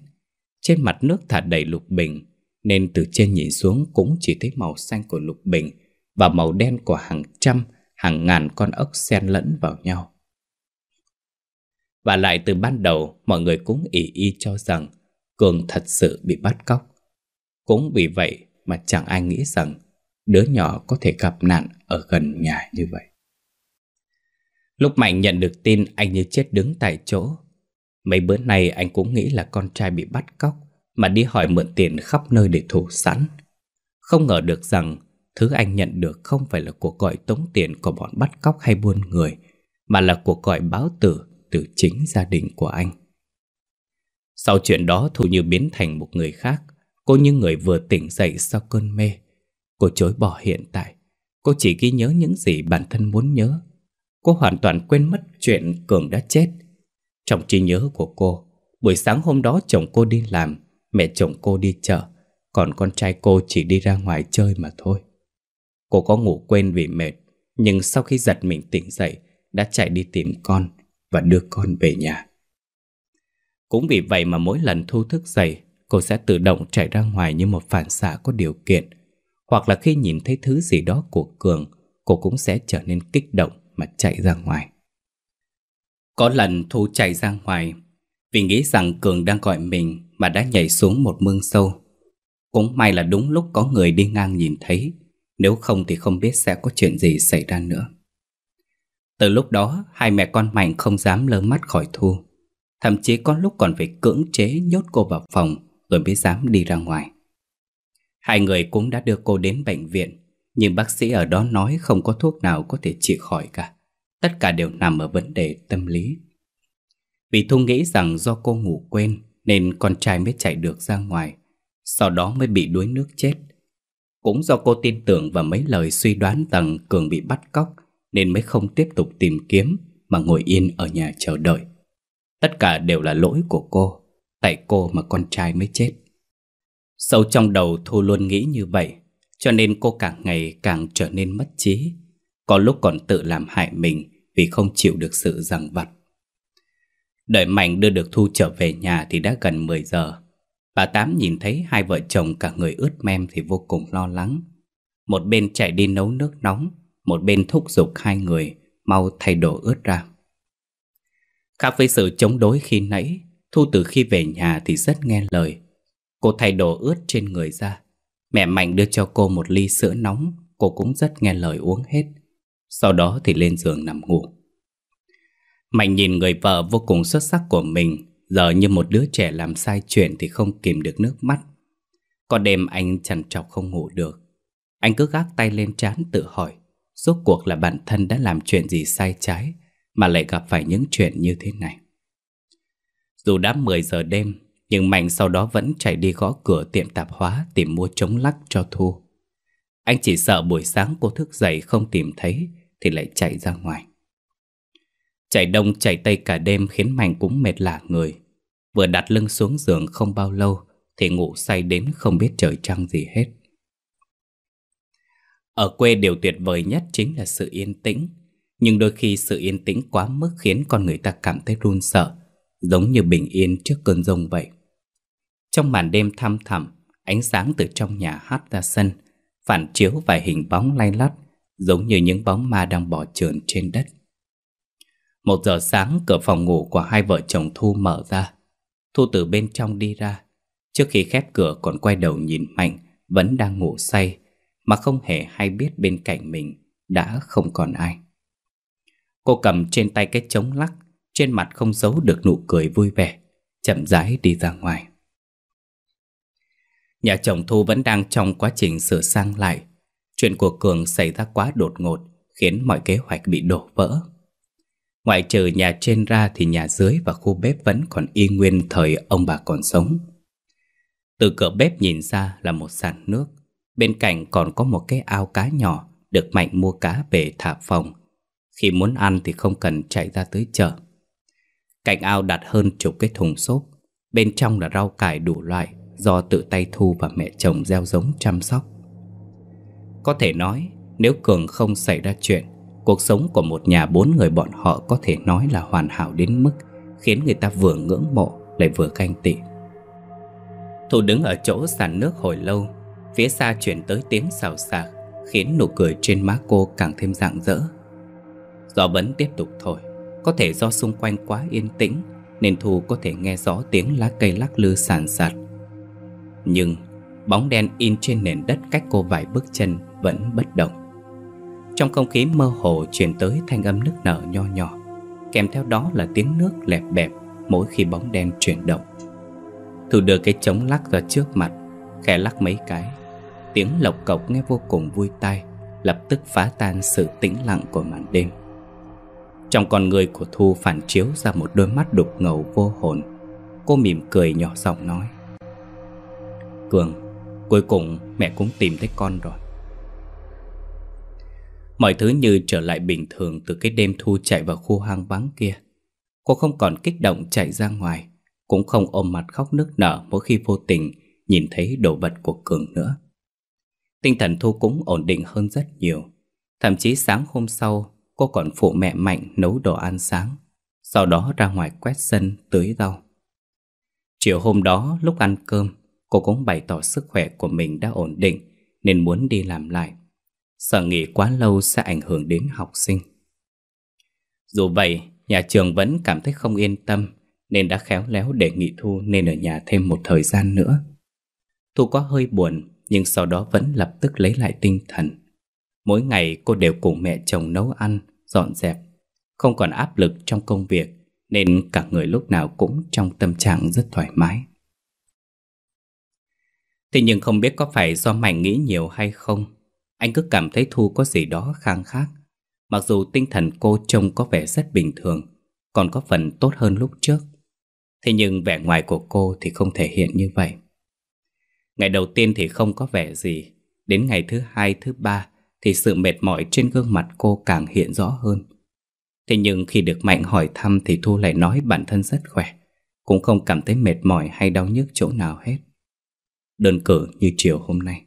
Trên mặt nước thả đầy lục bình nên từ trên nhìn xuống cũng chỉ thấy màu xanh của lục bình và màu đen của hàng trăm, hàng ngàn con ốc xen lẫn vào nhau. Và lại từ ban đầu, mọi người cũng ỷ y cho rằng Cường thật sự bị bắt cóc. Cũng vì vậy mà chẳng ai nghĩ rằng đứa nhỏ có thể gặp nạn ở gần nhà như vậy. Lúc Mạnh nhận được tin anh như chết đứng tại chỗ, mấy bữa nay anh cũng nghĩ là con trai bị bắt cóc mà đi hỏi mượn tiền khắp nơi để thủ sẵn. Không ngờ được rằng thứ anh nhận được không phải là cuộc gọi tống tiền của bọn bắt cóc hay buôn người, mà là cuộc gọi báo tử từ chính gia đình của anh. Sau chuyện đó Thu Như biến thành một người khác, cô như người vừa tỉnh dậy sau cơn mê. Cô chối bỏ hiện tại, cô chỉ ghi nhớ những gì bản thân muốn nhớ. Cô hoàn toàn quên mất chuyện Cường đã chết. Trong trí nhớ của cô, buổi sáng hôm đó chồng cô đi làm Mẹ chồng cô đi chợ Còn con trai cô chỉ đi ra ngoài chơi mà thôi Cô có ngủ quên vì mệt Nhưng sau khi giật mình tỉnh dậy Đã chạy đi tìm con Và đưa con về nhà Cũng vì vậy mà mỗi lần thu thức dậy Cô sẽ tự động chạy ra ngoài như một phản xạ có điều kiện Hoặc là khi nhìn thấy thứ gì đó của Cường Cô cũng sẽ trở nên kích động mà chạy ra ngoài Có lần Thu chạy ra ngoài Vì nghĩ rằng Cường đang gọi mình mà đã nhảy xuống một mương sâu. Cũng may là đúng lúc có người đi ngang nhìn thấy, nếu không thì không biết sẽ có chuyện gì xảy ra nữa. Từ lúc đó, hai mẹ con Mạnh không dám lơ mắt khỏi Thu. Thậm chí có lúc còn phải cưỡng chế nhốt cô vào phòng rồi mới dám đi ra ngoài. Hai người cũng đã đưa cô đến bệnh viện, nhưng bác sĩ ở đó nói không có thuốc nào có thể trị khỏi cả. Tất cả đều nằm ở vấn đề tâm lý. Vì Thu nghĩ rằng do cô ngủ quên nên con trai mới chạy được ra ngoài Sau đó mới bị đuối nước chết Cũng do cô tin tưởng vào mấy lời suy đoán rằng Cường bị bắt cóc Nên mới không tiếp tục tìm kiếm Mà ngồi yên ở nhà chờ đợi Tất cả đều là lỗi của cô Tại cô mà con trai mới chết Sâu trong đầu Thu luôn nghĩ như vậy Cho nên cô càng ngày càng trở nên mất trí Có lúc còn tự làm hại mình Vì không chịu được sự giằng vặt Đợi Mạnh đưa được Thu trở về nhà thì đã gần 10 giờ. Bà Tám nhìn thấy hai vợ chồng cả người ướt mem thì vô cùng lo lắng. Một bên chạy đi nấu nước nóng, một bên thúc giục hai người mau thay đồ ướt ra. Khác với sự chống đối khi nãy, Thu từ khi về nhà thì rất nghe lời. Cô thay đồ ướt trên người ra. Mẹ Mạnh đưa cho cô một ly sữa nóng, cô cũng rất nghe lời uống hết. Sau đó thì lên giường nằm ngủ. Mạnh nhìn người vợ vô cùng xuất sắc của mình Giờ như một đứa trẻ làm sai chuyện thì không kìm được nước mắt Có đêm anh chẳng chọc không ngủ được Anh cứ gác tay lên trán tự hỏi Rốt cuộc là bản thân đã làm chuyện gì sai trái Mà lại gặp phải những chuyện như thế này Dù đã 10 giờ đêm Nhưng Mạnh sau đó vẫn chạy đi gõ cửa tiệm tạp hóa Tìm mua chống lắc cho Thu Anh chỉ sợ buổi sáng cô thức dậy không tìm thấy Thì lại chạy ra ngoài Chạy đông chạy tây cả đêm khiến Mạnh cũng mệt lạ người. Vừa đặt lưng xuống giường không bao lâu thì ngủ say đến không biết trời trăng gì hết. Ở quê điều tuyệt vời nhất chính là sự yên tĩnh. Nhưng đôi khi sự yên tĩnh quá mức khiến con người ta cảm thấy run sợ, giống như bình yên trước cơn rông vậy. Trong màn đêm thăm thẳm, ánh sáng từ trong nhà hát ra sân, phản chiếu vài hình bóng lay lắt, giống như những bóng ma đang bỏ trườn trên đất. Một giờ sáng cửa phòng ngủ của hai vợ chồng Thu mở ra Thu từ bên trong đi ra Trước khi khép cửa còn quay đầu nhìn Mạnh Vẫn đang ngủ say Mà không hề hay biết bên cạnh mình Đã không còn ai Cô cầm trên tay cái chống lắc Trên mặt không giấu được nụ cười vui vẻ Chậm rãi đi ra ngoài Nhà chồng Thu vẫn đang trong quá trình sửa sang lại Chuyện của Cường xảy ra quá đột ngột Khiến mọi kế hoạch bị đổ vỡ Ngoại trừ nhà trên ra thì nhà dưới và khu bếp vẫn còn y nguyên thời ông bà còn sống. Từ cửa bếp nhìn ra là một sàn nước. Bên cạnh còn có một cái ao cá nhỏ được Mạnh mua cá về thả phòng. Khi muốn ăn thì không cần chạy ra tới chợ. Cạnh ao đặt hơn chục cái thùng xốp. Bên trong là rau cải đủ loại do tự tay thu và mẹ chồng gieo giống chăm sóc. Có thể nói, nếu Cường không xảy ra chuyện, Cuộc sống của một nhà bốn người bọn họ có thể nói là hoàn hảo đến mức khiến người ta vừa ngưỡng mộ lại vừa ganh tị. Thu đứng ở chỗ sàn nước hồi lâu, phía xa chuyển tới tiếng xào xạc, khiến nụ cười trên má cô càng thêm rạng rỡ. Gió bấn tiếp tục thổi, có thể do xung quanh quá yên tĩnh nên Thu có thể nghe rõ tiếng lá cây lắc lư sàn sạt. Nhưng bóng đen in trên nền đất cách cô vài bước chân vẫn bất động. Trong không khí mơ hồ truyền tới thanh âm nước nở nho nhỏ Kèm theo đó là tiếng nước lẹp bẹp mỗi khi bóng đen chuyển động Thử đưa cái trống lắc ra trước mặt Khẽ lắc mấy cái Tiếng lộc cộc nghe vô cùng vui tai Lập tức phá tan sự tĩnh lặng của màn đêm Trong con người của Thu phản chiếu ra một đôi mắt đục ngầu vô hồn Cô mỉm cười nhỏ giọng nói Cường, cuối cùng mẹ cũng tìm thấy con rồi Mọi thứ như trở lại bình thường từ cái đêm thu chạy vào khu hang vắng kia. Cô không còn kích động chạy ra ngoài, cũng không ôm mặt khóc nức nở mỗi khi vô tình nhìn thấy đồ vật của Cường nữa. Tinh thần Thu cũng ổn định hơn rất nhiều. Thậm chí sáng hôm sau, cô còn phụ mẹ Mạnh nấu đồ ăn sáng, sau đó ra ngoài quét sân, tưới rau. Chiều hôm đó, lúc ăn cơm, cô cũng bày tỏ sức khỏe của mình đã ổn định nên muốn đi làm lại sợ nghỉ quá lâu sẽ ảnh hưởng đến học sinh. Dù vậy, nhà trường vẫn cảm thấy không yên tâm nên đã khéo léo để Nghị Thu nên ở nhà thêm một thời gian nữa. Thu có hơi buồn nhưng sau đó vẫn lập tức lấy lại tinh thần. Mỗi ngày cô đều cùng mẹ chồng nấu ăn, dọn dẹp, không còn áp lực trong công việc nên cả người lúc nào cũng trong tâm trạng rất thoải mái. Thế nhưng không biết có phải do mày nghĩ nhiều hay không anh cứ cảm thấy Thu có gì đó khang khác Mặc dù tinh thần cô trông có vẻ rất bình thường Còn có phần tốt hơn lúc trước Thế nhưng vẻ ngoài của cô thì không thể hiện như vậy Ngày đầu tiên thì không có vẻ gì Đến ngày thứ hai, thứ ba Thì sự mệt mỏi trên gương mặt cô càng hiện rõ hơn Thế nhưng khi được Mạnh hỏi thăm Thì Thu lại nói bản thân rất khỏe Cũng không cảm thấy mệt mỏi hay đau nhức chỗ nào hết Đơn cử như chiều hôm nay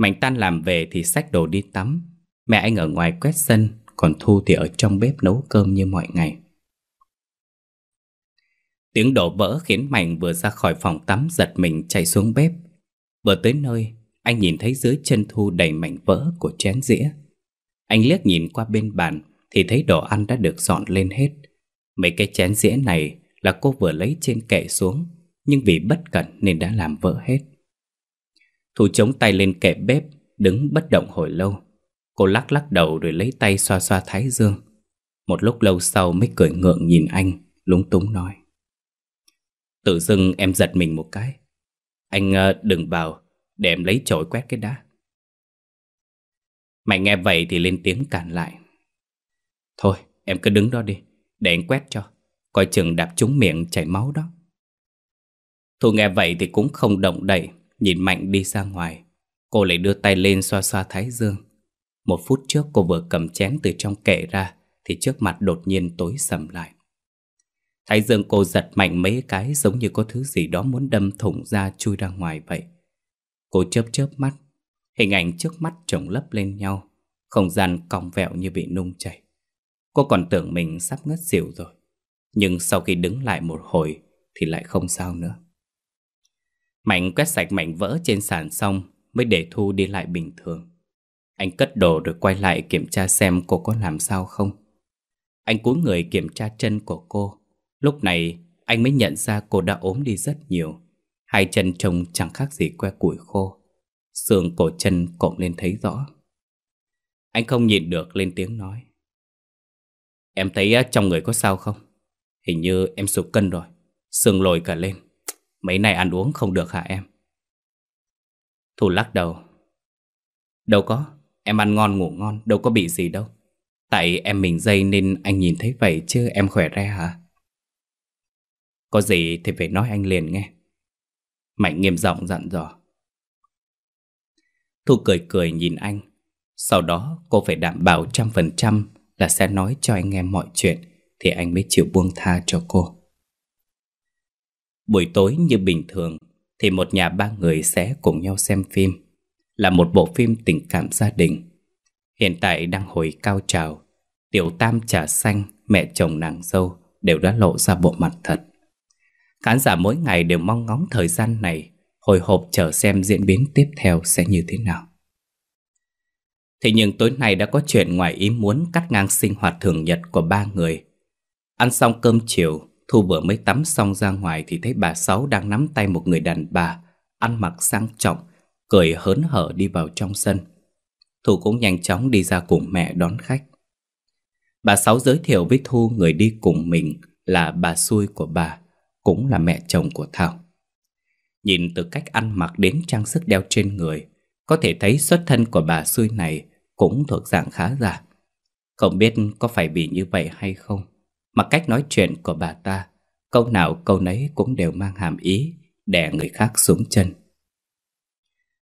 Mạnh tan làm về thì xách đồ đi tắm Mẹ anh ở ngoài quét sân Còn Thu thì ở trong bếp nấu cơm như mọi ngày Tiếng đổ vỡ khiến Mạnh vừa ra khỏi phòng tắm Giật mình chạy xuống bếp Vừa tới nơi Anh nhìn thấy dưới chân Thu đầy mảnh vỡ của chén dĩa Anh liếc nhìn qua bên bàn Thì thấy đồ ăn đã được dọn lên hết Mấy cái chén dĩa này là cô vừa lấy trên kệ xuống Nhưng vì bất cẩn nên đã làm vỡ hết Thu chống tay lên kệ bếp Đứng bất động hồi lâu Cô lắc lắc đầu rồi lấy tay xoa xoa thái dương Một lúc lâu sau mới cười ngượng nhìn anh Lúng túng nói Tự dưng em giật mình một cái Anh ờ, đừng vào Để em lấy chổi quét cái đá Mày nghe vậy thì lên tiếng cản lại Thôi em cứ đứng đó đi Để anh quét cho Coi chừng đạp trúng miệng chảy máu đó Thu nghe vậy thì cũng không động đậy Nhìn Mạnh đi ra ngoài Cô lại đưa tay lên xoa xoa thái dương Một phút trước cô vừa cầm chén từ trong kệ ra Thì trước mặt đột nhiên tối sầm lại Thái dương cô giật mạnh mấy cái Giống như có thứ gì đó muốn đâm thủng ra chui ra ngoài vậy Cô chớp chớp mắt Hình ảnh trước mắt chồng lấp lên nhau Không gian cong vẹo như bị nung chảy Cô còn tưởng mình sắp ngất xỉu rồi Nhưng sau khi đứng lại một hồi Thì lại không sao nữa Mạnh quét sạch mảnh vỡ trên sàn xong mới để Thu đi lại bình thường. Anh cất đồ rồi quay lại kiểm tra xem cô có làm sao không. Anh cúi người kiểm tra chân của cô. Lúc này anh mới nhận ra cô đã ốm đi rất nhiều. Hai chân trông chẳng khác gì que củi khô. Xương cổ chân cộng lên thấy rõ. Anh không nhìn được lên tiếng nói. Em thấy trong người có sao không? Hình như em sụt cân rồi. Xương lồi cả lên. Mấy này ăn uống không được hả em? Thu lắc đầu. Đâu có, em ăn ngon ngủ ngon, đâu có bị gì đâu. Tại em mình dây nên anh nhìn thấy vậy chứ em khỏe ra hả? Có gì thì phải nói anh liền nghe. Mạnh nghiêm giọng dặn dò. Thu cười cười nhìn anh. Sau đó cô phải đảm bảo trăm phần trăm là sẽ nói cho anh nghe mọi chuyện thì anh mới chịu buông tha cho cô. Buổi tối như bình thường Thì một nhà ba người sẽ cùng nhau xem phim Là một bộ phim tình cảm gia đình Hiện tại đang hồi cao trào Tiểu Tam trà xanh, mẹ chồng nàng dâu Đều đã lộ ra bộ mặt thật Khán giả mỗi ngày đều mong ngóng thời gian này Hồi hộp chờ xem diễn biến tiếp theo sẽ như thế nào Thế nhưng tối nay đã có chuyện ngoài ý muốn cắt ngang sinh hoạt thường nhật của ba người Ăn xong cơm chiều Thu vừa mới tắm xong ra ngoài thì thấy bà Sáu đang nắm tay một người đàn bà, ăn mặc sang trọng, cười hớn hở đi vào trong sân. Thu cũng nhanh chóng đi ra cùng mẹ đón khách. Bà Sáu giới thiệu với Thu người đi cùng mình là bà xui của bà, cũng là mẹ chồng của Thảo. Nhìn từ cách ăn mặc đến trang sức đeo trên người, có thể thấy xuất thân của bà xui này cũng thuộc dạng khá giả. Không biết có phải vì như vậy hay không mà cách nói chuyện của bà ta Câu nào câu nấy cũng đều mang hàm ý Đè người khác xuống chân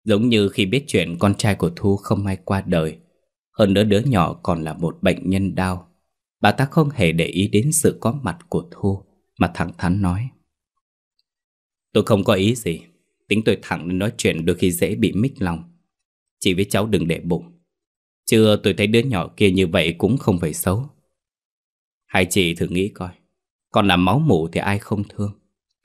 Giống như khi biết chuyện con trai của Thu không may qua đời Hơn nữa đứa nhỏ còn là một bệnh nhân đau Bà ta không hề để ý đến sự có mặt của Thu Mà thẳng thắn nói Tôi không có ý gì Tính tôi thẳng nên nói chuyện đôi khi dễ bị mít lòng Chỉ với cháu đừng để bụng Chưa tôi thấy đứa nhỏ kia như vậy cũng không phải xấu Hai chị thử nghĩ coi Con là máu mủ thì ai không thương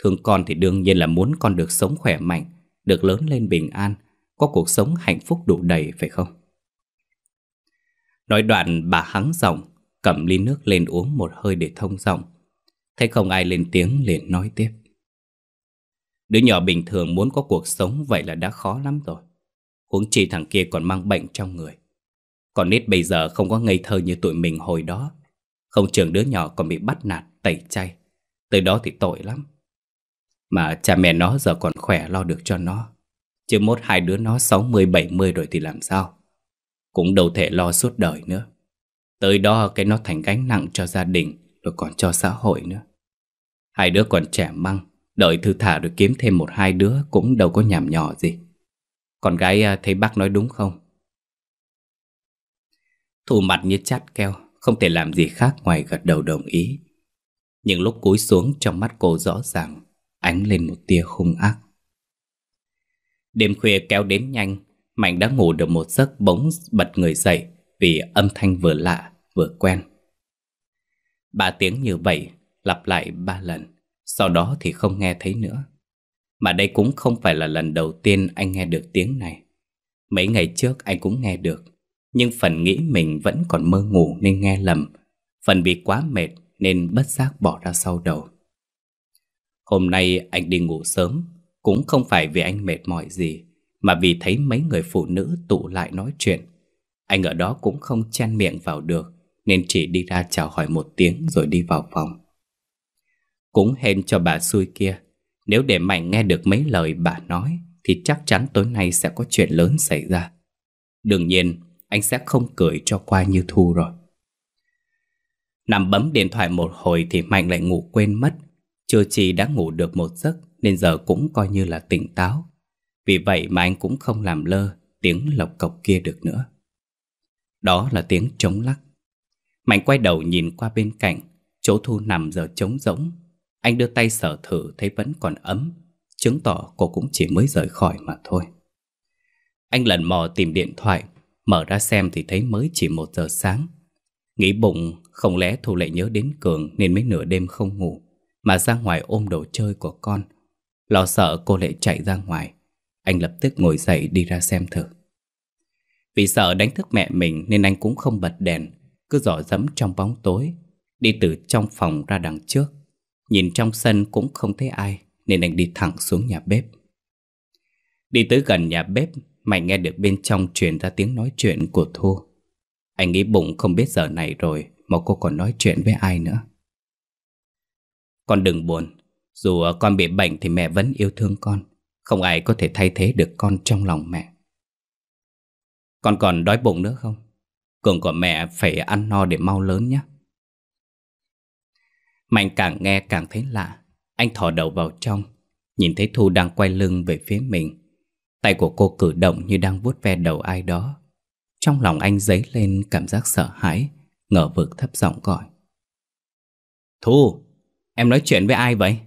Thương con thì đương nhiên là muốn con được sống khỏe mạnh Được lớn lên bình an Có cuộc sống hạnh phúc đủ đầy phải không Nói đoạn bà hắng giọng Cầm ly nước lên uống một hơi để thông giọng Thấy không ai lên tiếng liền nói tiếp Đứa nhỏ bình thường muốn có cuộc sống vậy là đã khó lắm rồi Huống chi thằng kia còn mang bệnh trong người Còn nít bây giờ không có ngây thơ như tụi mình hồi đó Ông trưởng đứa nhỏ còn bị bắt nạt, tẩy chay Tới đó thì tội lắm Mà cha mẹ nó giờ còn khỏe lo được cho nó Chứ mốt hai đứa nó 60-70 rồi thì làm sao Cũng đâu thể lo suốt đời nữa Tới đó cái nó thành gánh nặng cho gia đình Rồi còn cho xã hội nữa Hai đứa còn trẻ măng Đợi thư thả rồi kiếm thêm một hai đứa Cũng đâu có nhảm nhỏ gì Con gái à, thấy bác nói đúng không Thủ mặt như chát keo không thể làm gì khác ngoài gật đầu đồng ý những lúc cúi xuống trong mắt cô rõ ràng Ánh lên một tia hung ác Đêm khuya kéo đến nhanh Mạnh đã ngủ được một giấc bỗng bật người dậy Vì âm thanh vừa lạ vừa quen Ba tiếng như vậy Lặp lại ba lần Sau đó thì không nghe thấy nữa Mà đây cũng không phải là lần đầu tiên anh nghe được tiếng này Mấy ngày trước anh cũng nghe được nhưng phần nghĩ mình vẫn còn mơ ngủ nên nghe lầm Phần bị quá mệt nên bất giác bỏ ra sau đầu Hôm nay anh đi ngủ sớm Cũng không phải vì anh mệt mỏi gì Mà vì thấy mấy người phụ nữ tụ lại nói chuyện Anh ở đó cũng không chen miệng vào được Nên chỉ đi ra chào hỏi một tiếng rồi đi vào phòng Cũng hên cho bà xui kia Nếu để Mạnh nghe được mấy lời bà nói Thì chắc chắn tối nay sẽ có chuyện lớn xảy ra Đương nhiên anh sẽ không cười cho qua như thu rồi. Nằm bấm điện thoại một hồi thì Mạnh lại ngủ quên mất. Chưa chi đã ngủ được một giấc nên giờ cũng coi như là tỉnh táo. Vì vậy mà anh cũng không làm lơ tiếng lộc cộc kia được nữa. Đó là tiếng chống lắc. Mạnh quay đầu nhìn qua bên cạnh, chỗ thu nằm giờ trống rỗng. Anh đưa tay sở thử thấy vẫn còn ấm, chứng tỏ cô cũng chỉ mới rời khỏi mà thôi. Anh lần mò tìm điện thoại Mở ra xem thì thấy mới chỉ một giờ sáng Nghĩ bụng không lẽ Thu lại nhớ đến Cường Nên mấy nửa đêm không ngủ Mà ra ngoài ôm đồ chơi của con Lo sợ cô lại chạy ra ngoài Anh lập tức ngồi dậy đi ra xem thử Vì sợ đánh thức mẹ mình Nên anh cũng không bật đèn Cứ dò dẫm trong bóng tối Đi từ trong phòng ra đằng trước Nhìn trong sân cũng không thấy ai Nên anh đi thẳng xuống nhà bếp Đi tới gần nhà bếp Mày nghe được bên trong truyền ra tiếng nói chuyện của Thu Anh nghĩ bụng không biết giờ này rồi Mà cô còn nói chuyện với ai nữa Con đừng buồn Dù con bị bệnh thì mẹ vẫn yêu thương con Không ai có thể thay thế được con trong lòng mẹ Con còn đói bụng nữa không? Cường của mẹ phải ăn no để mau lớn nhé Mạnh càng nghe càng thấy lạ Anh thò đầu vào trong Nhìn thấy Thu đang quay lưng về phía mình Tay của cô cử động như đang vuốt ve đầu ai đó Trong lòng anh dấy lên cảm giác sợ hãi Ngờ vực thấp giọng gọi Thu, em nói chuyện với ai vậy?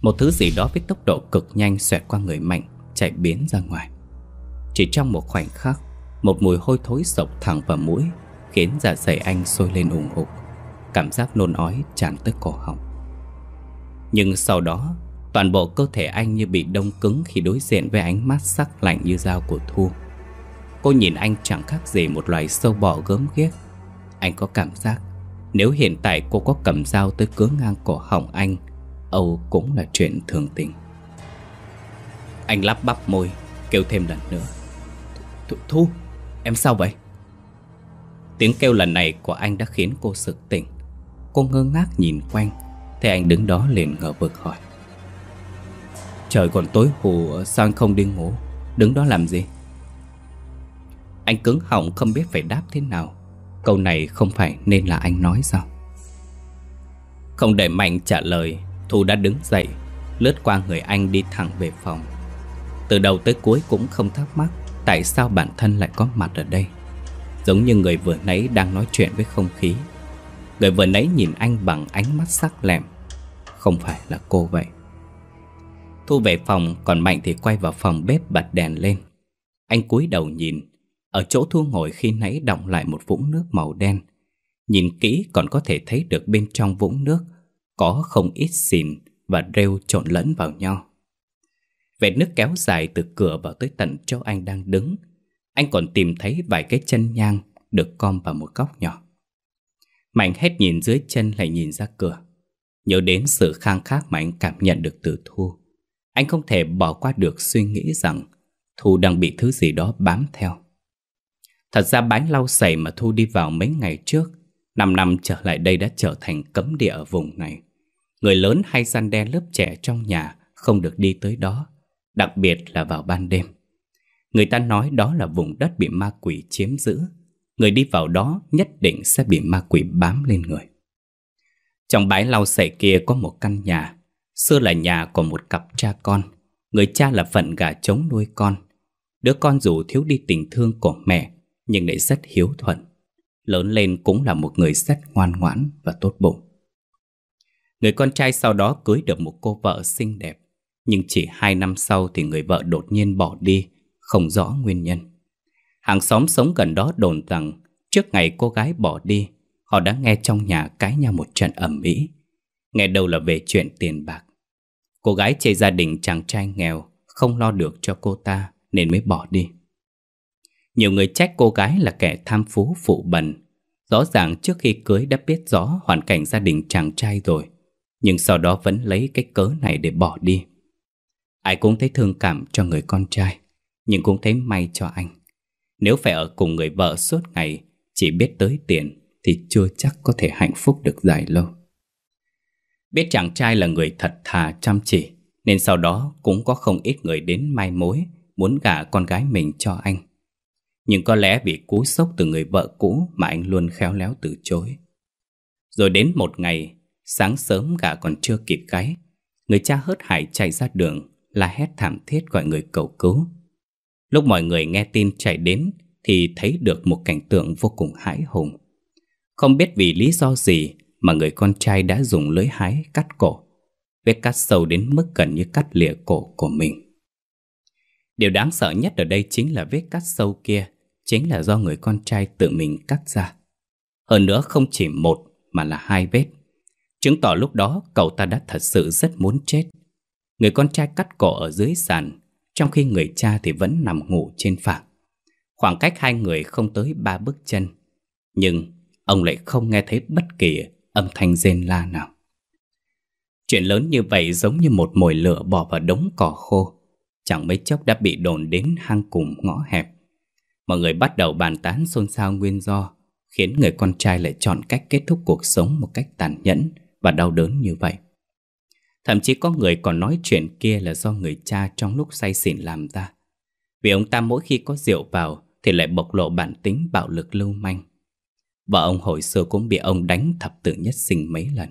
Một thứ gì đó với tốc độ cực nhanh xoẹt qua người mạnh Chạy biến ra ngoài Chỉ trong một khoảnh khắc Một mùi hôi thối sộc thẳng vào mũi Khiến dạ dày anh sôi lên ủng hục Cảm giác nôn ói tràn tới cổ họng Nhưng sau đó Toàn bộ cơ thể anh như bị đông cứng khi đối diện với ánh mắt sắc lạnh như dao của Thu Cô nhìn anh chẳng khác gì một loài sâu bọ gớm ghiếc Anh có cảm giác nếu hiện tại cô có cầm dao tới cứa ngang cổ họng anh Âu cũng là chuyện thường tình Anh lắp bắp môi Kêu thêm lần nữa Thu Em sao vậy Tiếng kêu lần này của anh đã khiến cô sực tỉnh Cô ngơ ngác nhìn quanh thấy anh đứng đó liền ngờ vực hỏi Trời còn tối hù sao không đi ngủ Đứng đó làm gì Anh cứng họng không biết phải đáp thế nào Câu này không phải nên là anh nói sao Không để Mạnh trả lời Thu đã đứng dậy Lướt qua người anh đi thẳng về phòng Từ đầu tới cuối cũng không thắc mắc Tại sao bản thân lại có mặt ở đây Giống như người vừa nãy đang nói chuyện với không khí Người vừa nãy nhìn anh bằng ánh mắt sắc lẹm Không phải là cô vậy Thu về phòng, còn Mạnh thì quay vào phòng bếp bật đèn lên. Anh cúi đầu nhìn, ở chỗ Thu ngồi khi nãy đọng lại một vũng nước màu đen. Nhìn kỹ còn có thể thấy được bên trong vũng nước có không ít xìn và rêu trộn lẫn vào nhau. Vệt nước kéo dài từ cửa vào tới tận chỗ anh đang đứng. Anh còn tìm thấy vài cái chân nhang được com vào một góc nhỏ. Mạnh hết nhìn dưới chân lại nhìn ra cửa. Nhớ đến sự khang khác mà anh cảm nhận được từ Thu. Anh không thể bỏ qua được suy nghĩ rằng Thu đang bị thứ gì đó bám theo. Thật ra bánh lau sậy mà Thu đi vào mấy ngày trước, 5 năm trở lại đây đã trở thành cấm địa ở vùng này. Người lớn hay gian đe lớp trẻ trong nhà không được đi tới đó, đặc biệt là vào ban đêm. Người ta nói đó là vùng đất bị ma quỷ chiếm giữ. Người đi vào đó nhất định sẽ bị ma quỷ bám lên người. Trong bãi lau sậy kia có một căn nhà Xưa là nhà của một cặp cha con Người cha là phận gà trống nuôi con Đứa con dù thiếu đi tình thương của mẹ Nhưng lại rất hiếu thuận Lớn lên cũng là một người rất ngoan ngoãn và tốt bụng Người con trai sau đó cưới được một cô vợ xinh đẹp Nhưng chỉ hai năm sau thì người vợ đột nhiên bỏ đi Không rõ nguyên nhân Hàng xóm sống gần đó đồn rằng Trước ngày cô gái bỏ đi Họ đã nghe trong nhà cãi nhau một trận ầm ĩ Nghe đâu là về chuyện tiền bạc Cô gái chê gia đình chàng trai nghèo Không lo được cho cô ta Nên mới bỏ đi Nhiều người trách cô gái là kẻ tham phú phụ bần Rõ ràng trước khi cưới đã biết rõ hoàn cảnh gia đình chàng trai rồi Nhưng sau đó vẫn lấy cái cớ này để bỏ đi Ai cũng thấy thương cảm cho người con trai Nhưng cũng thấy may cho anh Nếu phải ở cùng người vợ suốt ngày Chỉ biết tới tiền Thì chưa chắc có thể hạnh phúc được dài lâu Biết chàng trai là người thật thà chăm chỉ Nên sau đó cũng có không ít người đến mai mối Muốn gả con gái mình cho anh Nhưng có lẽ bị cú sốc từ người vợ cũ Mà anh luôn khéo léo từ chối Rồi đến một ngày Sáng sớm gà còn chưa kịp gáy Người cha hớt hải chạy ra đường la hét thảm thiết gọi người cầu cứu Lúc mọi người nghe tin chạy đến Thì thấy được một cảnh tượng vô cùng hãi hùng Không biết vì lý do gì mà người con trai đã dùng lưới hái cắt cổ. Vết cắt sâu đến mức gần như cắt lìa cổ của mình. Điều đáng sợ nhất ở đây chính là vết cắt sâu kia, chính là do người con trai tự mình cắt ra. Hơn nữa không chỉ một mà là hai vết. Chứng tỏ lúc đó cậu ta đã thật sự rất muốn chết. Người con trai cắt cổ ở dưới sàn, trong khi người cha thì vẫn nằm ngủ trên phạc. Khoảng cách hai người không tới ba bước chân. Nhưng ông lại không nghe thấy bất kỳ âm thanh rên la nào. Chuyện lớn như vậy giống như một mồi lửa bỏ vào đống cỏ khô, chẳng mấy chốc đã bị đồn đến hang cùng ngõ hẹp. Mọi người bắt đầu bàn tán xôn xao nguyên do, khiến người con trai lại chọn cách kết thúc cuộc sống một cách tàn nhẫn và đau đớn như vậy. Thậm chí có người còn nói chuyện kia là do người cha trong lúc say xỉn làm ra. Vì ông ta mỗi khi có rượu vào thì lại bộc lộ bản tính bạo lực lưu manh. Và ông hồi xưa cũng bị ông đánh thập tự nhất sinh mấy lần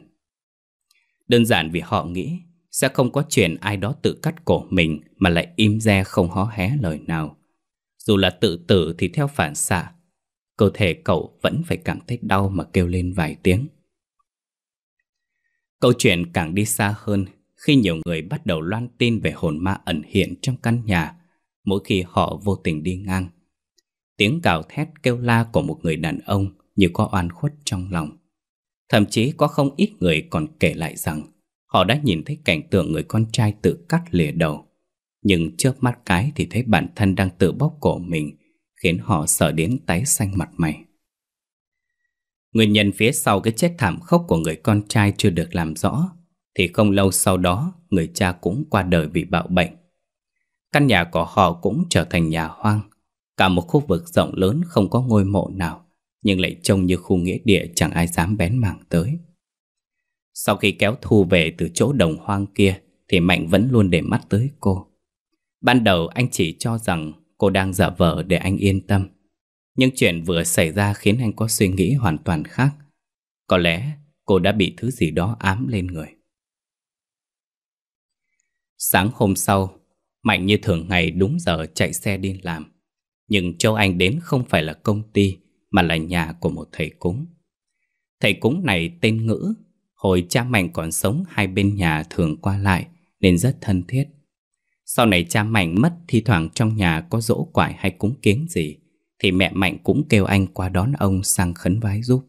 Đơn giản vì họ nghĩ Sẽ không có chuyện ai đó tự cắt cổ mình Mà lại im re không hó hé lời nào Dù là tự tử thì theo phản xạ Cơ thể cậu vẫn phải cảm thấy đau mà kêu lên vài tiếng Câu chuyện càng đi xa hơn khi nhiều người bắt đầu loan tin về hồn ma ẩn hiện trong căn nhà mỗi khi họ vô tình đi ngang. Tiếng cào thét kêu la của một người đàn ông như có oan khuất trong lòng. Thậm chí có không ít người còn kể lại rằng họ đã nhìn thấy cảnh tượng người con trai tự cắt lìa đầu. Nhưng trước mắt cái thì thấy bản thân đang tự bóc cổ mình, khiến họ sợ đến tái xanh mặt mày. Nguyên nhân phía sau cái chết thảm khốc của người con trai chưa được làm rõ, thì không lâu sau đó người cha cũng qua đời vì bạo bệnh. Căn nhà của họ cũng trở thành nhà hoang, cả một khu vực rộng lớn không có ngôi mộ nào. Nhưng lại trông như khu nghĩa địa chẳng ai dám bén mảng tới Sau khi kéo Thu về từ chỗ đồng hoang kia Thì Mạnh vẫn luôn để mắt tới cô Ban đầu anh chỉ cho rằng cô đang giả vờ để anh yên tâm Nhưng chuyện vừa xảy ra khiến anh có suy nghĩ hoàn toàn khác Có lẽ cô đã bị thứ gì đó ám lên người Sáng hôm sau, Mạnh như thường ngày đúng giờ chạy xe đi làm Nhưng Châu Anh đến không phải là công ty mà là nhà của một thầy cúng. Thầy cúng này tên Ngữ, hồi cha Mạnh còn sống hai bên nhà thường qua lại nên rất thân thiết. Sau này cha Mạnh mất thì thoảng trong nhà có dỗ quải hay cúng kiến gì thì mẹ Mạnh cũng kêu anh qua đón ông sang khấn vái giúp.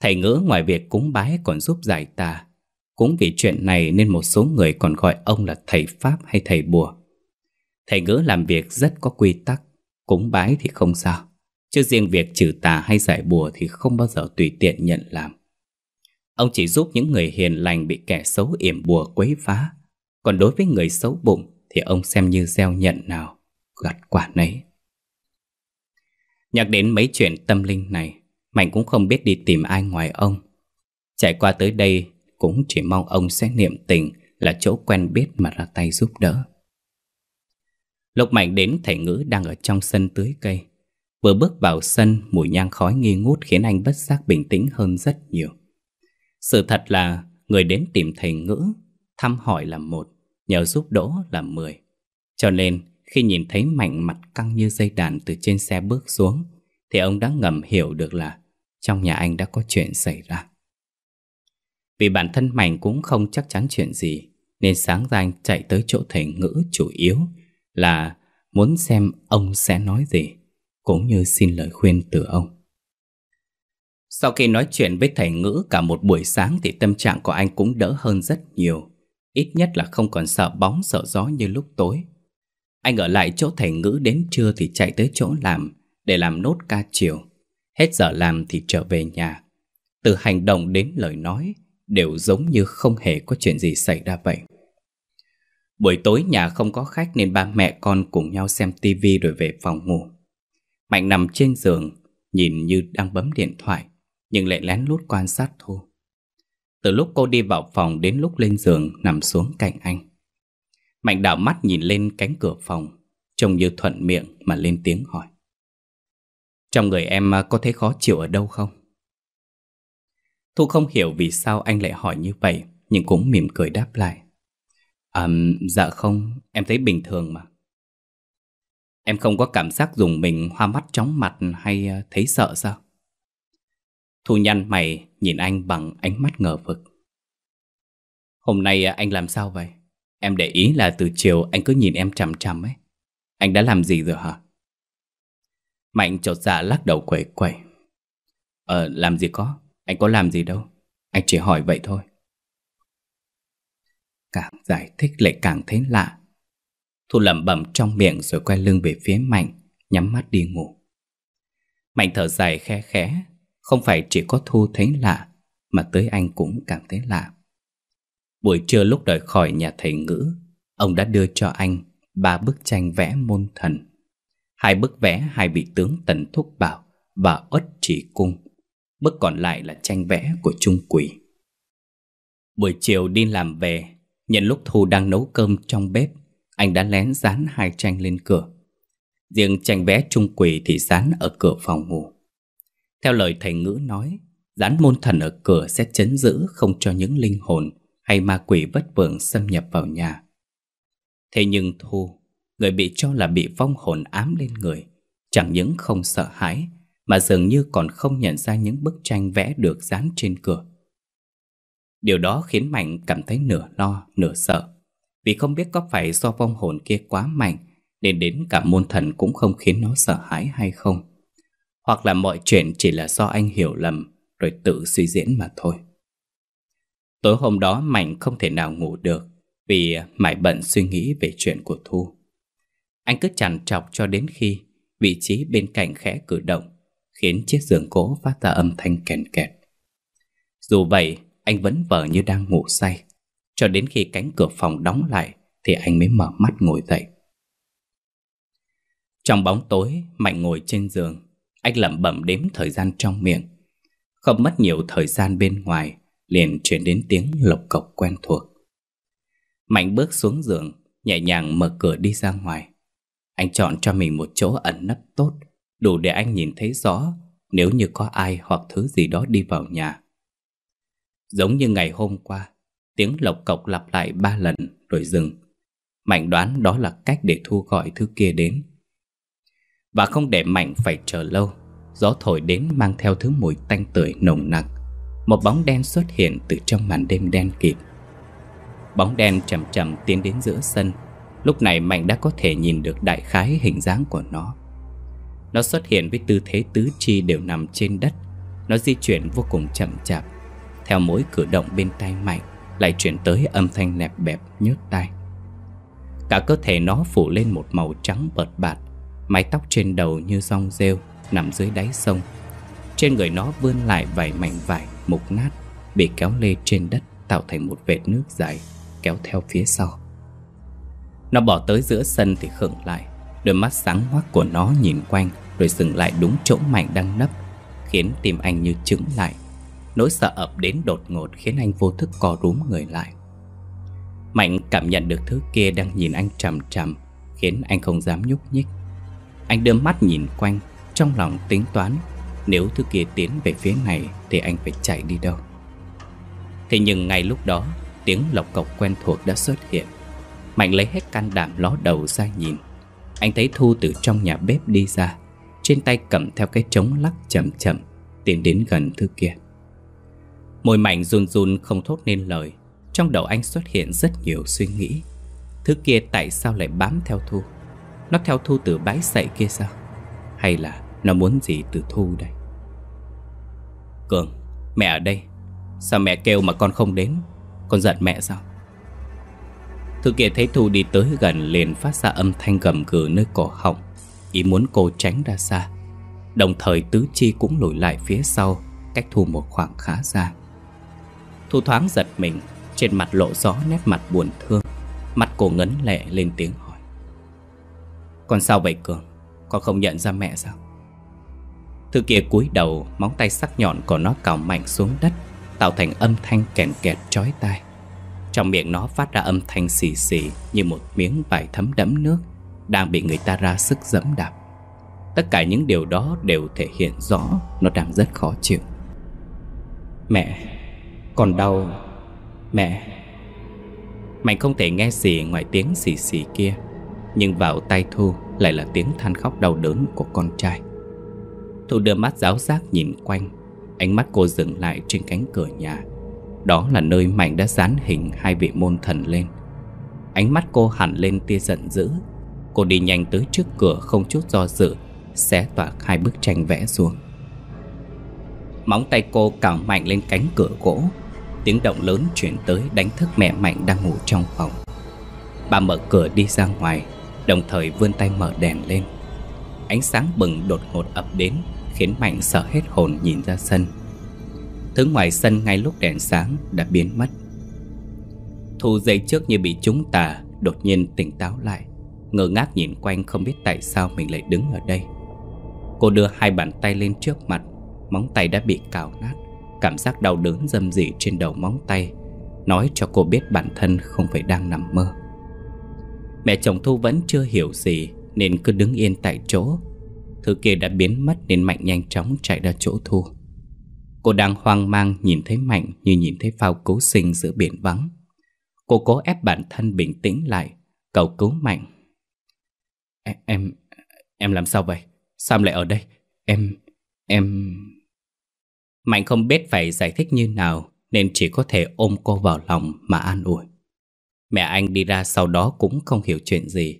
Thầy Ngữ ngoài việc cúng bái còn giúp giải tà. Cũng vì chuyện này nên một số người còn gọi ông là thầy Pháp hay thầy Bùa. Thầy Ngữ làm việc rất có quy tắc, cúng bái thì không sao. Chứ riêng việc trừ tà hay giải bùa thì không bao giờ tùy tiện nhận làm. Ông chỉ giúp những người hiền lành bị kẻ xấu yểm bùa quấy phá. Còn đối với người xấu bụng thì ông xem như gieo nhận nào, gặt quả nấy. Nhắc đến mấy chuyện tâm linh này, Mạnh cũng không biết đi tìm ai ngoài ông. Trải qua tới đây cũng chỉ mong ông sẽ niệm tình là chỗ quen biết mà ra tay giúp đỡ. lúc Mạnh đến thầy ngữ đang ở trong sân tưới cây. Vừa bước vào sân, mùi nhang khói nghi ngút khiến anh bất giác bình tĩnh hơn rất nhiều. Sự thật là người đến tìm thầy ngữ, thăm hỏi là một, nhờ giúp đỡ là mười. Cho nên, khi nhìn thấy mạnh mặt căng như dây đàn từ trên xe bước xuống, thì ông đã ngầm hiểu được là trong nhà anh đã có chuyện xảy ra. Vì bản thân Mạnh cũng không chắc chắn chuyện gì, nên sáng ra anh chạy tới chỗ thầy ngữ chủ yếu là muốn xem ông sẽ nói gì cũng như xin lời khuyên từ ông. Sau khi nói chuyện với thầy ngữ cả một buổi sáng thì tâm trạng của anh cũng đỡ hơn rất nhiều. Ít nhất là không còn sợ bóng sợ gió như lúc tối. Anh ở lại chỗ thầy ngữ đến trưa thì chạy tới chỗ làm để làm nốt ca chiều. Hết giờ làm thì trở về nhà. Từ hành động đến lời nói đều giống như không hề có chuyện gì xảy ra vậy. Buổi tối nhà không có khách nên ba mẹ con cùng nhau xem tivi rồi về phòng ngủ. Mạnh nằm trên giường, nhìn như đang bấm điện thoại, nhưng lại lén lút quan sát Thu. Từ lúc cô đi vào phòng đến lúc lên giường nằm xuống cạnh anh. Mạnh đảo mắt nhìn lên cánh cửa phòng, trông như thuận miệng mà lên tiếng hỏi. Trong người em à, có thấy khó chịu ở đâu không? Thu không hiểu vì sao anh lại hỏi như vậy, nhưng cũng mỉm cười đáp lại. À, dạ không, em thấy bình thường mà. Em không có cảm giác dùng mình hoa mắt chóng mặt hay ờ, thấy sợ sao? Thu nhăn mày nhìn anh bằng ánh mắt ngờ vực. Hôm nay ờ, anh làm sao vậy? Em để ý là từ chiều anh cứ nhìn em chằm chằm ấy. Anh đã làm gì rồi hả? Mạnh chột dạ lắc đầu quẩy quẩy. Ờ, làm gì có. Anh có làm gì đâu. Anh chỉ hỏi vậy thôi. Càng giải thích lại càng thấy lạ. Thu lẩm bẩm trong miệng rồi quay lưng về phía Mạnh Nhắm mắt đi ngủ Mạnh thở dài khe khẽ Không phải chỉ có Thu thấy lạ Mà tới anh cũng cảm thấy lạ Buổi trưa lúc đợi khỏi nhà thầy ngữ Ông đã đưa cho anh Ba bức tranh vẽ môn thần Hai bức vẽ hai vị tướng Tần Thúc Bảo Và ất Chỉ Cung Bức còn lại là tranh vẽ của Trung Quỷ Buổi chiều đi làm về Nhân lúc Thu đang nấu cơm trong bếp anh đã lén dán hai tranh lên cửa. Riêng tranh vẽ trung quỷ thì dán ở cửa phòng ngủ. Theo lời thầy ngữ nói, dán môn thần ở cửa sẽ chấn giữ không cho những linh hồn hay ma quỷ bất vượng xâm nhập vào nhà. Thế nhưng Thu, người bị cho là bị vong hồn ám lên người, chẳng những không sợ hãi mà dường như còn không nhận ra những bức tranh vẽ được dán trên cửa. Điều đó khiến Mạnh cảm thấy nửa lo, nửa sợ. Vì không biết có phải do vong hồn kia quá mạnh Nên đến cả môn thần cũng không khiến nó sợ hãi hay không Hoặc là mọi chuyện chỉ là do anh hiểu lầm Rồi tự suy diễn mà thôi Tối hôm đó Mạnh không thể nào ngủ được Vì mãi bận suy nghĩ về chuyện của Thu Anh cứ chằn chọc cho đến khi Vị trí bên cạnh khẽ cử động Khiến chiếc giường cố phát ra âm thanh kèn kẹt Dù vậy anh vẫn vờ như đang ngủ say cho đến khi cánh cửa phòng đóng lại Thì anh mới mở mắt ngồi dậy Trong bóng tối Mạnh ngồi trên giường Anh lẩm bẩm đếm thời gian trong miệng Không mất nhiều thời gian bên ngoài Liền chuyển đến tiếng lộc cộc quen thuộc Mạnh bước xuống giường Nhẹ nhàng mở cửa đi ra ngoài Anh chọn cho mình một chỗ ẩn nấp tốt Đủ để anh nhìn thấy rõ Nếu như có ai hoặc thứ gì đó đi vào nhà Giống như ngày hôm qua Tiếng lộc cộc lặp lại ba lần rồi dừng Mạnh đoán đó là cách để Thu gọi thứ kia đến Và không để Mạnh phải chờ lâu Gió thổi đến mang theo thứ mùi tanh tưởi nồng nặc Một bóng đen xuất hiện từ trong màn đêm đen kịt Bóng đen chậm chậm tiến đến giữa sân Lúc này Mạnh đã có thể nhìn được đại khái hình dáng của nó Nó xuất hiện với tư thế tứ chi đều nằm trên đất Nó di chuyển vô cùng chậm chạp Theo mỗi cử động bên tay Mạnh lại chuyển tới âm thanh nẹp bẹp nhớt tai Cả cơ thể nó phủ lên một màu trắng bợt bạt Mái tóc trên đầu như rong rêu Nằm dưới đáy sông Trên người nó vươn lại vài mảnh vải Mục nát Bị kéo lê trên đất Tạo thành một vệt nước dài Kéo theo phía sau Nó bỏ tới giữa sân thì khựng lại Đôi mắt sáng hoắc của nó nhìn quanh Rồi dừng lại đúng chỗ mạnh đang nấp Khiến tim anh như trứng lại Nỗi sợ ập đến đột ngột khiến anh vô thức co rúm người lại Mạnh cảm nhận được thứ kia đang nhìn anh trầm trầm Khiến anh không dám nhúc nhích Anh đưa mắt nhìn quanh Trong lòng tính toán Nếu thứ kia tiến về phía này Thì anh phải chạy đi đâu Thế nhưng ngay lúc đó Tiếng lộc cộc quen thuộc đã xuất hiện Mạnh lấy hết can đảm ló đầu ra nhìn Anh thấy Thu từ trong nhà bếp đi ra Trên tay cầm theo cái trống lắc chậm chậm Tiến đến gần thứ kia Môi mảnh run run không thốt nên lời Trong đầu anh xuất hiện rất nhiều suy nghĩ Thứ kia tại sao lại bám theo Thu Nó theo Thu từ bãi sậy kia sao Hay là nó muốn gì từ Thu đây Cường Mẹ ở đây Sao mẹ kêu mà con không đến Con giận mẹ sao thứ kia thấy Thu đi tới gần liền phát ra âm thanh gầm gừ nơi cổ họng Ý muốn cô tránh ra xa Đồng thời tứ chi cũng lùi lại phía sau Cách Thu một khoảng khá xa Thu thoáng giật mình Trên mặt lộ rõ nét mặt buồn thương Mặt cô ngấn lệ lên tiếng hỏi Con sao vậy Cường Con không nhận ra mẹ sao thư kia cúi đầu Móng tay sắc nhọn của nó cào mạnh xuống đất Tạo thành âm thanh kèn kẹt chói tai Trong miệng nó phát ra âm thanh xì xì Như một miếng vải thấm đẫm nước Đang bị người ta ra sức dẫm đạp Tất cả những điều đó đều thể hiện rõ Nó đang rất khó chịu Mẹ còn đau Mẹ Mạnh không thể nghe gì ngoài tiếng xì xì kia Nhưng vào tay Thu lại là tiếng than khóc đau đớn của con trai Thu đưa mắt giáo giác nhìn quanh Ánh mắt cô dừng lại trên cánh cửa nhà Đó là nơi Mạnh đã dán hình hai vị môn thần lên Ánh mắt cô hẳn lên tia giận dữ Cô đi nhanh tới trước cửa không chút do dự Xé toạc hai bức tranh vẽ xuống Móng tay cô cào mạnh lên cánh cửa gỗ Tiếng động lớn chuyển tới đánh thức mẹ Mạnh đang ngủ trong phòng Bà mở cửa đi ra ngoài Đồng thời vươn tay mở đèn lên Ánh sáng bừng đột ngột ập đến Khiến Mạnh sợ hết hồn nhìn ra sân Thứ ngoài sân ngay lúc đèn sáng đã biến mất Thu dây trước như bị trúng tà Đột nhiên tỉnh táo lại Ngơ ngác nhìn quanh không biết tại sao mình lại đứng ở đây Cô đưa hai bàn tay lên trước mặt Móng tay đã bị cào nát Cảm giác đau đớn dâm dị trên đầu móng tay Nói cho cô biết bản thân không phải đang nằm mơ Mẹ chồng Thu vẫn chưa hiểu gì Nên cứ đứng yên tại chỗ Thứ kia đã biến mất nên Mạnh nhanh chóng chạy ra chỗ Thu Cô đang hoang mang nhìn thấy Mạnh như nhìn thấy phao cứu sinh giữa biển vắng Cô cố ép bản thân bình tĩnh lại Cầu cứu Mạnh Em, em, làm sao vậy? Sao lại ở đây? Em, em... Mạnh không biết phải giải thích như nào Nên chỉ có thể ôm cô vào lòng mà an ủi Mẹ anh đi ra sau đó cũng không hiểu chuyện gì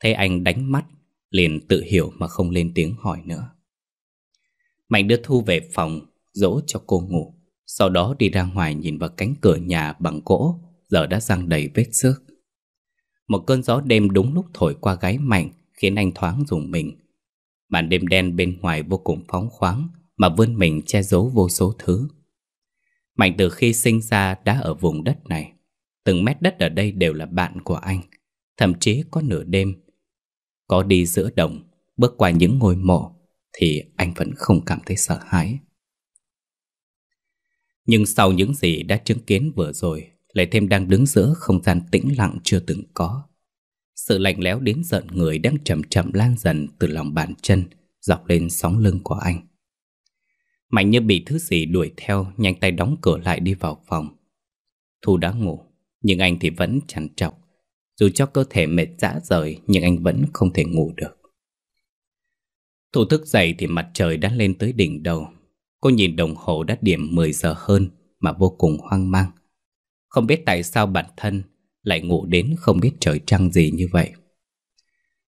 Thấy anh đánh mắt Liền tự hiểu mà không lên tiếng hỏi nữa Mạnh đưa Thu về phòng Dỗ cho cô ngủ Sau đó đi ra ngoài nhìn vào cánh cửa nhà bằng gỗ Giờ đã răng đầy vết xước Một cơn gió đêm đúng lúc thổi qua gáy Mạnh Khiến anh thoáng dùng mình Màn đêm đen bên ngoài vô cùng phóng khoáng mà vươn mình che giấu vô số thứ. Mạnh từ khi sinh ra đã ở vùng đất này. Từng mét đất ở đây đều là bạn của anh, thậm chí có nửa đêm. Có đi giữa đồng, bước qua những ngôi mộ, thì anh vẫn không cảm thấy sợ hãi. Nhưng sau những gì đã chứng kiến vừa rồi, lại thêm đang đứng giữa không gian tĩnh lặng chưa từng có. Sự lạnh lẽo đến giận người đang chậm chậm lan dần từ lòng bàn chân, dọc lên sóng lưng của anh. Mạnh như bị thứ gì đuổi theo Nhanh tay đóng cửa lại đi vào phòng Thu đã ngủ Nhưng anh thì vẫn chẳng trọc Dù cho cơ thể mệt dã rời Nhưng anh vẫn không thể ngủ được Thu thức dậy thì mặt trời đã lên tới đỉnh đầu Cô nhìn đồng hồ đã điểm 10 giờ hơn Mà vô cùng hoang mang Không biết tại sao bản thân Lại ngủ đến không biết trời trăng gì như vậy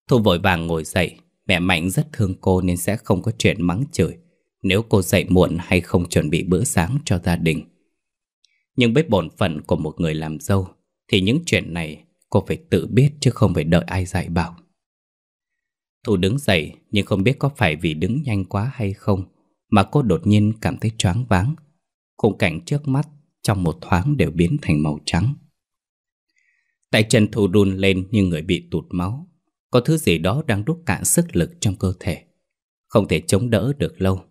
Thu vội vàng ngồi dậy Mẹ Mạnh rất thương cô nên sẽ không có chuyện mắng chửi nếu cô dậy muộn hay không chuẩn bị bữa sáng cho gia đình. Nhưng với bổn phận của một người làm dâu thì những chuyện này cô phải tự biết chứ không phải đợi ai dạy bảo. Thu đứng dậy nhưng không biết có phải vì đứng nhanh quá hay không mà cô đột nhiên cảm thấy choáng váng. Khung cảnh trước mắt trong một thoáng đều biến thành màu trắng. tại chân Thu đun lên như người bị tụt máu. Có thứ gì đó đang rút cạn sức lực trong cơ thể. Không thể chống đỡ được lâu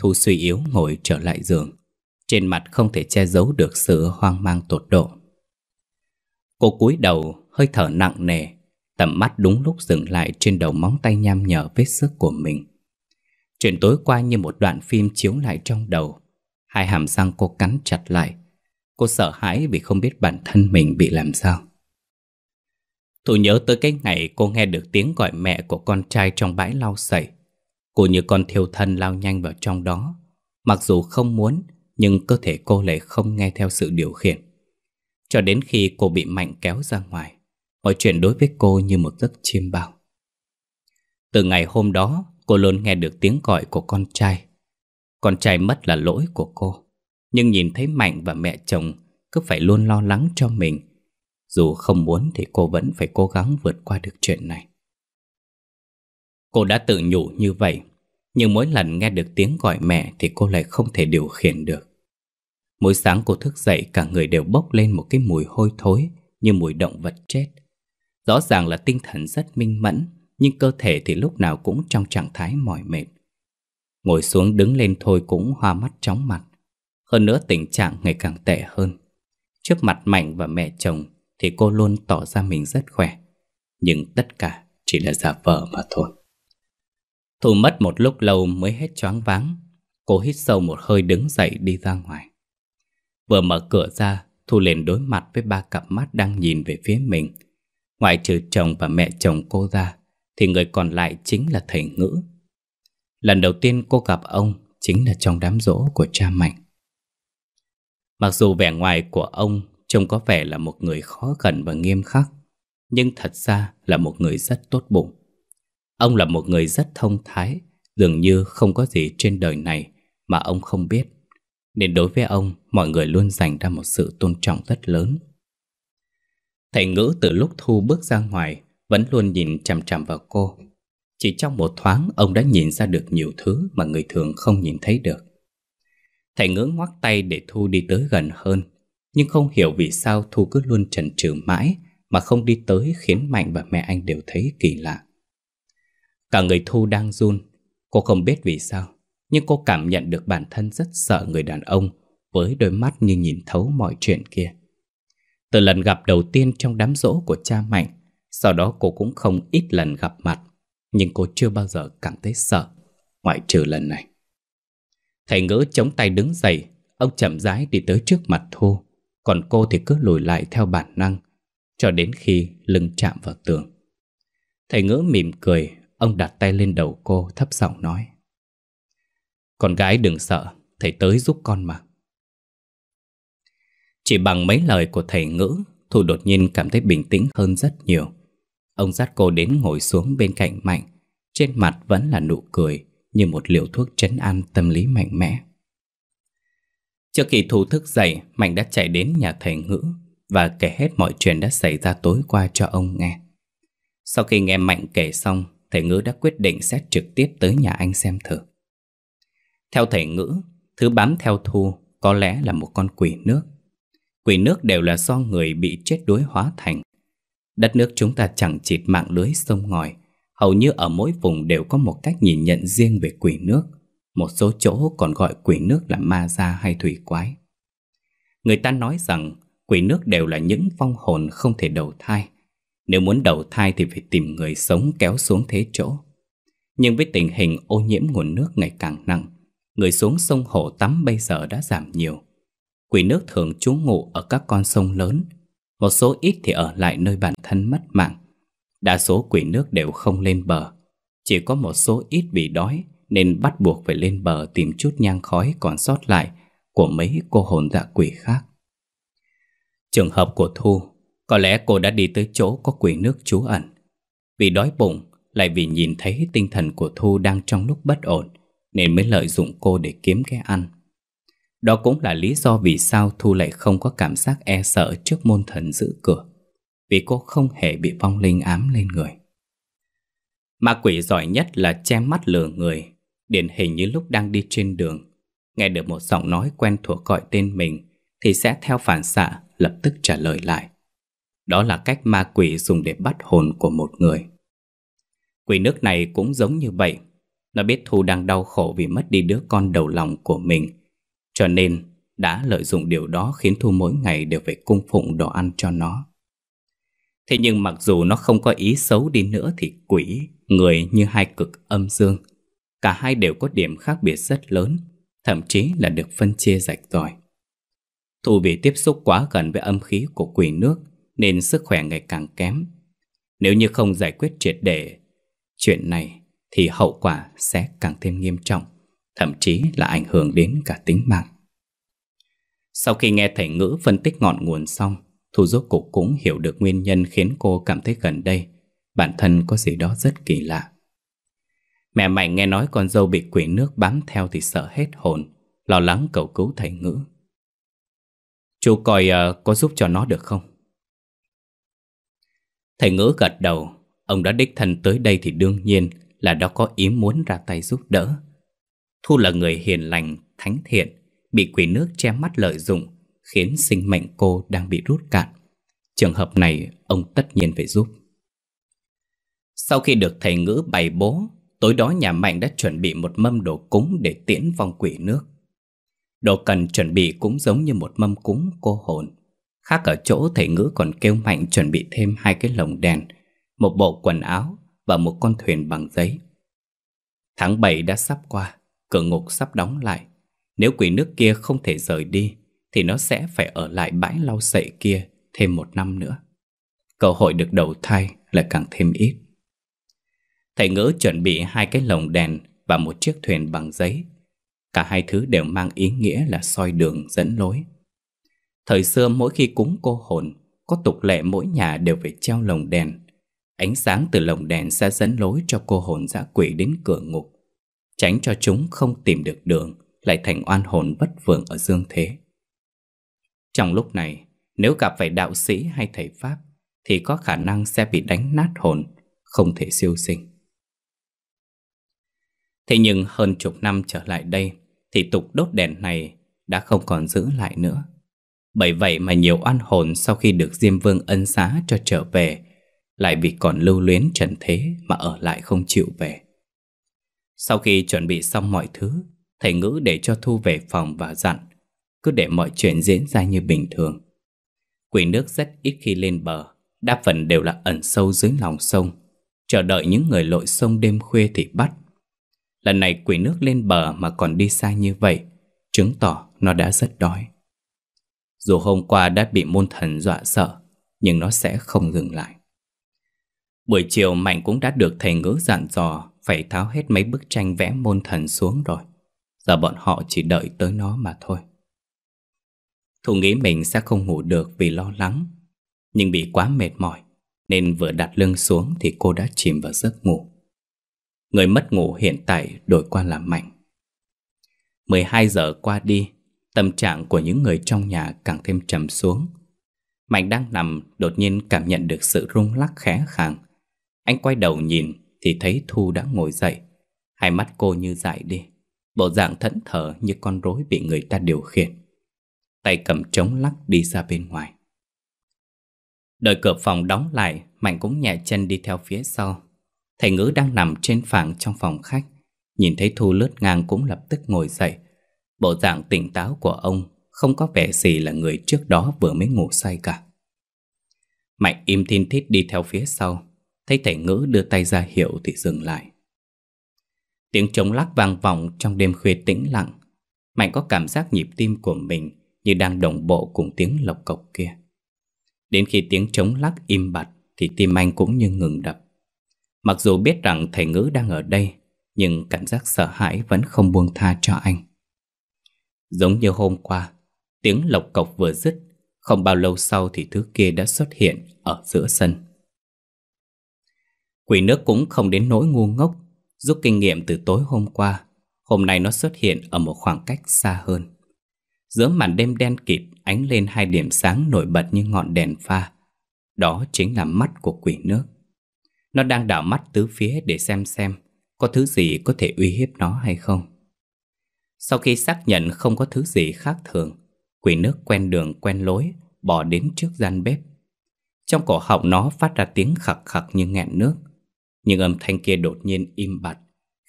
Thu suy yếu ngồi trở lại giường Trên mặt không thể che giấu được sự hoang mang tột độ Cô cúi đầu hơi thở nặng nề Tầm mắt đúng lúc dừng lại trên đầu móng tay nham nhở vết sức của mình Chuyện tối qua như một đoạn phim chiếu lại trong đầu Hai hàm răng cô cắn chặt lại Cô sợ hãi vì không biết bản thân mình bị làm sao thu nhớ tới cái ngày cô nghe được tiếng gọi mẹ của con trai trong bãi lau sậy Cô như con thiêu thân lao nhanh vào trong đó Mặc dù không muốn Nhưng cơ thể cô lại không nghe theo sự điều khiển Cho đến khi cô bị Mạnh kéo ra ngoài Mọi chuyện đối với cô như một giấc chiêm bao Từ ngày hôm đó Cô luôn nghe được tiếng gọi của con trai Con trai mất là lỗi của cô Nhưng nhìn thấy Mạnh và mẹ chồng Cứ phải luôn lo lắng cho mình Dù không muốn thì cô vẫn phải cố gắng vượt qua được chuyện này Cô đã tự nhủ như vậy Nhưng mỗi lần nghe được tiếng gọi mẹ Thì cô lại không thể điều khiển được Mỗi sáng cô thức dậy Cả người đều bốc lên một cái mùi hôi thối Như mùi động vật chết Rõ ràng là tinh thần rất minh mẫn Nhưng cơ thể thì lúc nào cũng trong trạng thái mỏi mệt Ngồi xuống đứng lên thôi cũng hoa mắt chóng mặt Hơn nữa tình trạng ngày càng tệ hơn Trước mặt Mạnh và mẹ chồng Thì cô luôn tỏ ra mình rất khỏe Nhưng tất cả chỉ là giả vờ mà thôi Thu mất một lúc lâu mới hết choáng váng. Cô hít sâu một hơi đứng dậy đi ra ngoài. Vừa mở cửa ra, Thu liền đối mặt với ba cặp mắt đang nhìn về phía mình. ngoại trừ chồng và mẹ chồng cô ra, thì người còn lại chính là thầy ngữ. Lần đầu tiên cô gặp ông chính là trong đám rỗ của cha Mạnh. Mặc dù vẻ ngoài của ông trông có vẻ là một người khó gần và nghiêm khắc, nhưng thật ra là một người rất tốt bụng. Ông là một người rất thông thái, dường như không có gì trên đời này mà ông không biết. Nên đối với ông, mọi người luôn dành ra một sự tôn trọng rất lớn. Thầy ngữ từ lúc Thu bước ra ngoài vẫn luôn nhìn chằm chằm vào cô. Chỉ trong một thoáng ông đã nhìn ra được nhiều thứ mà người thường không nhìn thấy được. Thầy ngữ ngoắc tay để Thu đi tới gần hơn, nhưng không hiểu vì sao Thu cứ luôn chần chừ mãi mà không đi tới khiến Mạnh và mẹ anh đều thấy kỳ lạ. Cả người Thu đang run Cô không biết vì sao Nhưng cô cảm nhận được bản thân rất sợ người đàn ông Với đôi mắt như nhìn thấu mọi chuyện kia Từ lần gặp đầu tiên trong đám rỗ của cha Mạnh Sau đó cô cũng không ít lần gặp mặt Nhưng cô chưa bao giờ cảm thấy sợ Ngoại trừ lần này Thầy ngỡ chống tay đứng dậy Ông chậm rãi đi tới trước mặt Thu Còn cô thì cứ lùi lại theo bản năng Cho đến khi lưng chạm vào tường Thầy ngỡ mỉm cười Ông đặt tay lên đầu cô thấp giọng nói Con gái đừng sợ Thầy tới giúp con mà Chỉ bằng mấy lời của thầy ngữ Thu đột nhiên cảm thấy bình tĩnh hơn rất nhiều Ông dắt cô đến ngồi xuống bên cạnh Mạnh Trên mặt vẫn là nụ cười Như một liều thuốc trấn an tâm lý mạnh mẽ Trước khi Thu thức dậy Mạnh đã chạy đến nhà thầy ngữ Và kể hết mọi chuyện đã xảy ra tối qua cho ông nghe Sau khi nghe Mạnh kể xong thầy ngữ đã quyết định sẽ trực tiếp tới nhà anh xem thử. Theo thầy ngữ, thứ bám theo Thu có lẽ là một con quỷ nước. Quỷ nước đều là do người bị chết đuối hóa thành. Đất nước chúng ta chẳng chịt mạng lưới sông ngòi, hầu như ở mỗi vùng đều có một cách nhìn nhận riêng về quỷ nước. Một số chỗ còn gọi quỷ nước là ma gia hay thủy quái. Người ta nói rằng quỷ nước đều là những vong hồn không thể đầu thai, nếu muốn đầu thai thì phải tìm người sống kéo xuống thế chỗ Nhưng với tình hình ô nhiễm nguồn nước ngày càng nặng Người xuống sông Hồ tắm bây giờ đã giảm nhiều Quỷ nước thường trú ngụ ở các con sông lớn Một số ít thì ở lại nơi bản thân mất mạng Đa số quỷ nước đều không lên bờ Chỉ có một số ít bị đói Nên bắt buộc phải lên bờ tìm chút nhang khói còn sót lại Của mấy cô hồn dạ quỷ khác Trường hợp của Thu có lẽ cô đã đi tới chỗ có quỷ nước trú ẩn Vì đói bụng Lại vì nhìn thấy tinh thần của Thu đang trong lúc bất ổn Nên mới lợi dụng cô để kiếm cái ăn Đó cũng là lý do vì sao Thu lại không có cảm giác e sợ trước môn thần giữ cửa Vì cô không hề bị vong linh ám lên người Ma quỷ giỏi nhất là che mắt lừa người Điển hình như lúc đang đi trên đường Nghe được một giọng nói quen thuộc gọi tên mình Thì sẽ theo phản xạ lập tức trả lời lại đó là cách ma quỷ dùng để bắt hồn của một người Quỷ nước này cũng giống như vậy Nó biết Thu đang đau khổ vì mất đi đứa con đầu lòng của mình Cho nên đã lợi dụng điều đó khiến Thu mỗi ngày đều phải cung phụng đồ ăn cho nó Thế nhưng mặc dù nó không có ý xấu đi nữa thì quỷ, người như hai cực âm dương Cả hai đều có điểm khác biệt rất lớn Thậm chí là được phân chia rạch ròi Thu vì tiếp xúc quá gần với âm khí của quỷ nước nên sức khỏe ngày càng kém. Nếu như không giải quyết triệt để chuyện này thì hậu quả sẽ càng thêm nghiêm trọng, thậm chí là ảnh hưởng đến cả tính mạng. Sau khi nghe thầy ngữ phân tích ngọn nguồn xong, Thu rốt cục cũng hiểu được nguyên nhân khiến cô cảm thấy gần đây bản thân có gì đó rất kỳ lạ. Mẹ mày nghe nói con dâu bị quỷ nước bám theo thì sợ hết hồn, lo lắng cầu cứu thầy ngữ. Chú coi uh, có giúp cho nó được không? Thầy ngữ gật đầu Ông đã đích thân tới đây thì đương nhiên Là đó có ý muốn ra tay giúp đỡ Thu là người hiền lành, thánh thiện Bị quỷ nước che mắt lợi dụng Khiến sinh mệnh cô đang bị rút cạn Trường hợp này ông tất nhiên phải giúp Sau khi được thầy ngữ bày bố Tối đó nhà Mạnh đã chuẩn bị một mâm đồ cúng Để tiễn vong quỷ nước Đồ cần chuẩn bị cũng giống như một mâm cúng cô hồn Khác ở chỗ thầy ngữ còn kêu mạnh chuẩn bị thêm hai cái lồng đèn, một bộ quần áo và một con thuyền bằng giấy. Tháng 7 đã sắp qua, cửa ngục sắp đóng lại. Nếu quỷ nước kia không thể rời đi, thì nó sẽ phải ở lại bãi lau sậy kia thêm một năm nữa. Cơ hội được đầu thai lại càng thêm ít. Thầy ngữ chuẩn bị hai cái lồng đèn và một chiếc thuyền bằng giấy. Cả hai thứ đều mang ý nghĩa là soi đường dẫn lối. Thời xưa mỗi khi cúng cô hồn, có tục lệ mỗi nhà đều phải treo lồng đèn. Ánh sáng từ lồng đèn sẽ dẫn lối cho cô hồn dã quỷ đến cửa ngục, tránh cho chúng không tìm được đường, lại thành oan hồn bất vượng ở dương thế. Trong lúc này, nếu gặp phải đạo sĩ hay thầy Pháp, thì có khả năng sẽ bị đánh nát hồn, không thể siêu sinh. Thế nhưng hơn chục năm trở lại đây, thì tục đốt đèn này đã không còn giữ lại nữa. Bởi vậy mà nhiều oan hồn sau khi được Diêm Vương ân xá cho trở về Lại vì còn lưu luyến trần thế mà ở lại không chịu về Sau khi chuẩn bị xong mọi thứ Thầy ngữ để cho Thu về phòng và dặn Cứ để mọi chuyện diễn ra như bình thường Quỷ nước rất ít khi lên bờ Đa phần đều là ẩn sâu dưới lòng sông Chờ đợi những người lội sông đêm khuya thì bắt Lần này quỷ nước lên bờ mà còn đi xa như vậy Chứng tỏ nó đã rất đói dù hôm qua đã bị môn thần dọa sợ Nhưng nó sẽ không dừng lại Buổi chiều Mạnh cũng đã được thầy ngữ dặn dò Phải tháo hết mấy bức tranh vẽ môn thần xuống rồi Giờ bọn họ chỉ đợi tới nó mà thôi Thu nghĩ mình sẽ không ngủ được vì lo lắng Nhưng bị quá mệt mỏi Nên vừa đặt lưng xuống thì cô đã chìm vào giấc ngủ Người mất ngủ hiện tại đổi qua làm Mạnh 12 giờ qua đi Tâm trạng của những người trong nhà càng thêm trầm xuống Mạnh đang nằm đột nhiên cảm nhận được sự rung lắc khẽ khàng Anh quay đầu nhìn thì thấy Thu đã ngồi dậy Hai mắt cô như dại đi Bộ dạng thẫn thờ như con rối bị người ta điều khiển Tay cầm trống lắc đi ra bên ngoài Đợi cửa phòng đóng lại Mạnh cũng nhẹ chân đi theo phía sau Thầy ngữ đang nằm trên phẳng trong phòng khách Nhìn thấy Thu lướt ngang cũng lập tức ngồi dậy Bộ dạng tỉnh táo của ông không có vẻ gì là người trước đó vừa mới ngủ say cả. Mạnh im thiên thít đi theo phía sau, thấy thầy ngữ đưa tay ra hiệu thì dừng lại. Tiếng trống lắc vang vọng trong đêm khuya tĩnh lặng. Mạnh có cảm giác nhịp tim của mình như đang đồng bộ cùng tiếng lộc cộc kia. Đến khi tiếng trống lắc im bặt thì tim anh cũng như ngừng đập. Mặc dù biết rằng thầy ngữ đang ở đây, nhưng cảm giác sợ hãi vẫn không buông tha cho anh. Giống như hôm qua, tiếng lộc cộc vừa dứt, không bao lâu sau thì thứ kia đã xuất hiện ở giữa sân. Quỷ nước cũng không đến nỗi ngu ngốc, rút kinh nghiệm từ tối hôm qua, hôm nay nó xuất hiện ở một khoảng cách xa hơn. Giữa màn đêm đen kịt ánh lên hai điểm sáng nổi bật như ngọn đèn pha. Đó chính là mắt của quỷ nước. Nó đang đảo mắt tứ phía để xem xem có thứ gì có thể uy hiếp nó hay không. Sau khi xác nhận không có thứ gì khác thường, quỷ nước quen đường quen lối, bỏ đến trước gian bếp. Trong cổ họng nó phát ra tiếng khặc khặc như nghẹn nước. Nhưng âm thanh kia đột nhiên im bặt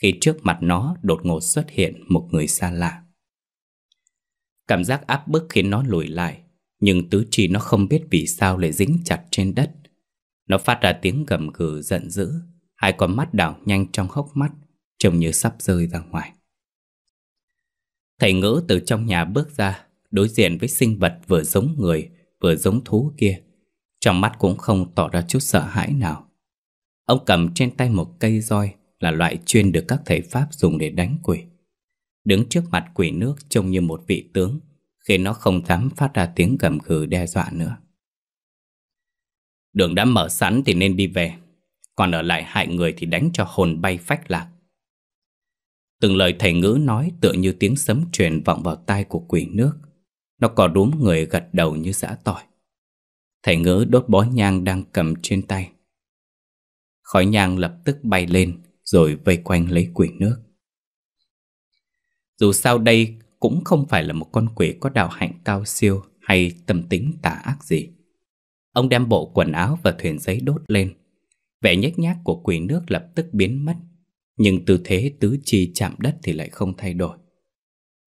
khi trước mặt nó đột ngột xuất hiện một người xa lạ. Cảm giác áp bức khiến nó lùi lại, nhưng tứ chi nó không biết vì sao lại dính chặt trên đất. Nó phát ra tiếng gầm gừ giận dữ, hai con mắt đảo nhanh trong hốc mắt, trông như sắp rơi ra ngoài. Thầy ngữ từ trong nhà bước ra, đối diện với sinh vật vừa giống người, vừa giống thú kia. Trong mắt cũng không tỏ ra chút sợ hãi nào. Ông cầm trên tay một cây roi là loại chuyên được các thầy Pháp dùng để đánh quỷ. Đứng trước mặt quỷ nước trông như một vị tướng, khi nó không dám phát ra tiếng gầm gừ đe dọa nữa. Đường đã mở sẵn thì nên đi về, còn ở lại hại người thì đánh cho hồn bay phách lạc. Từng lời thầy ngữ nói tựa như tiếng sấm truyền vọng vào tai của quỷ nước. Nó cò đúm người gật đầu như giã tỏi. Thầy ngữ đốt bó nhang đang cầm trên tay. Khói nhang lập tức bay lên rồi vây quanh lấy quỷ nước. Dù sao đây cũng không phải là một con quỷ có đạo hạnh cao siêu hay tâm tính tà ác gì. Ông đem bộ quần áo và thuyền giấy đốt lên. Vẻ nhếch nhác của quỷ nước lập tức biến mất nhưng tư thế tứ chi chạm đất thì lại không thay đổi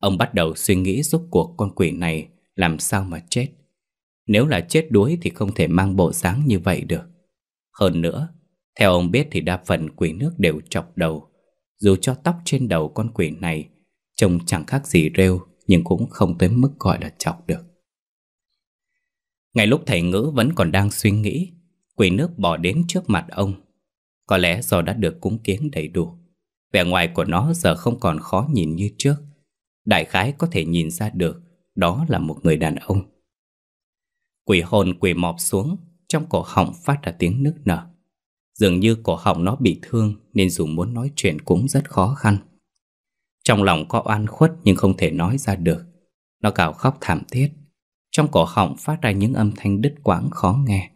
Ông bắt đầu suy nghĩ rốt cuộc con quỷ này làm sao mà chết Nếu là chết đuối thì không thể mang bộ dáng như vậy được Hơn nữa, theo ông biết thì đa phần quỷ nước đều chọc đầu Dù cho tóc trên đầu con quỷ này Trông chẳng khác gì rêu Nhưng cũng không tới mức gọi là chọc được Ngay lúc thầy ngữ vẫn còn đang suy nghĩ Quỷ nước bỏ đến trước mặt ông có lẽ do đã được cúng kiến đầy đủ Vẻ ngoài của nó giờ không còn khó nhìn như trước Đại khái có thể nhìn ra được Đó là một người đàn ông Quỷ hồn quỳ mọp xuống Trong cổ họng phát ra tiếng nức nở Dường như cổ họng nó bị thương Nên dù muốn nói chuyện cũng rất khó khăn Trong lòng có oan khuất Nhưng không thể nói ra được Nó gào khóc thảm thiết Trong cổ họng phát ra những âm thanh đứt quãng khó nghe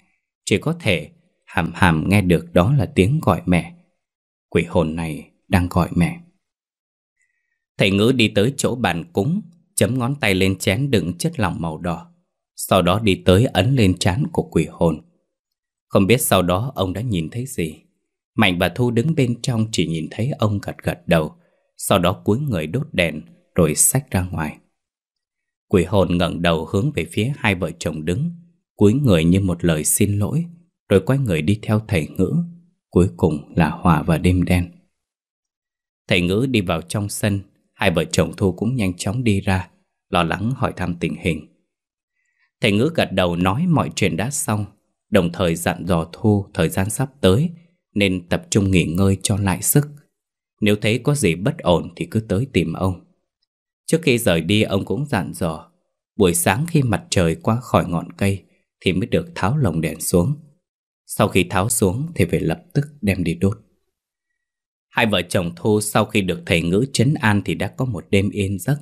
Chỉ có thể hàm hàm nghe được đó là tiếng gọi mẹ. Quỷ hồn này đang gọi mẹ. Thầy ngữ đi tới chỗ bàn cúng, chấm ngón tay lên chén đựng chất lỏng màu đỏ. Sau đó đi tới ấn lên trán của quỷ hồn. Không biết sau đó ông đã nhìn thấy gì. Mạnh và Thu đứng bên trong chỉ nhìn thấy ông gật gật đầu. Sau đó cúi người đốt đèn rồi xách ra ngoài. Quỷ hồn ngẩng đầu hướng về phía hai vợ chồng đứng, cúi người như một lời xin lỗi rồi quay người đi theo thầy ngữ, cuối cùng là Hòa và đêm đen. Thầy ngữ đi vào trong sân, hai vợ chồng Thu cũng nhanh chóng đi ra, lo lắng hỏi thăm tình hình. Thầy ngữ gật đầu nói mọi chuyện đã xong, đồng thời dặn dò Thu thời gian sắp tới nên tập trung nghỉ ngơi cho lại sức. Nếu thấy có gì bất ổn thì cứ tới tìm ông. Trước khi rời đi ông cũng dặn dò, buổi sáng khi mặt trời qua khỏi ngọn cây thì mới được tháo lồng đèn xuống. Sau khi tháo xuống thì phải lập tức đem đi đốt Hai vợ chồng Thu sau khi được thầy ngữ chấn an thì đã có một đêm yên giấc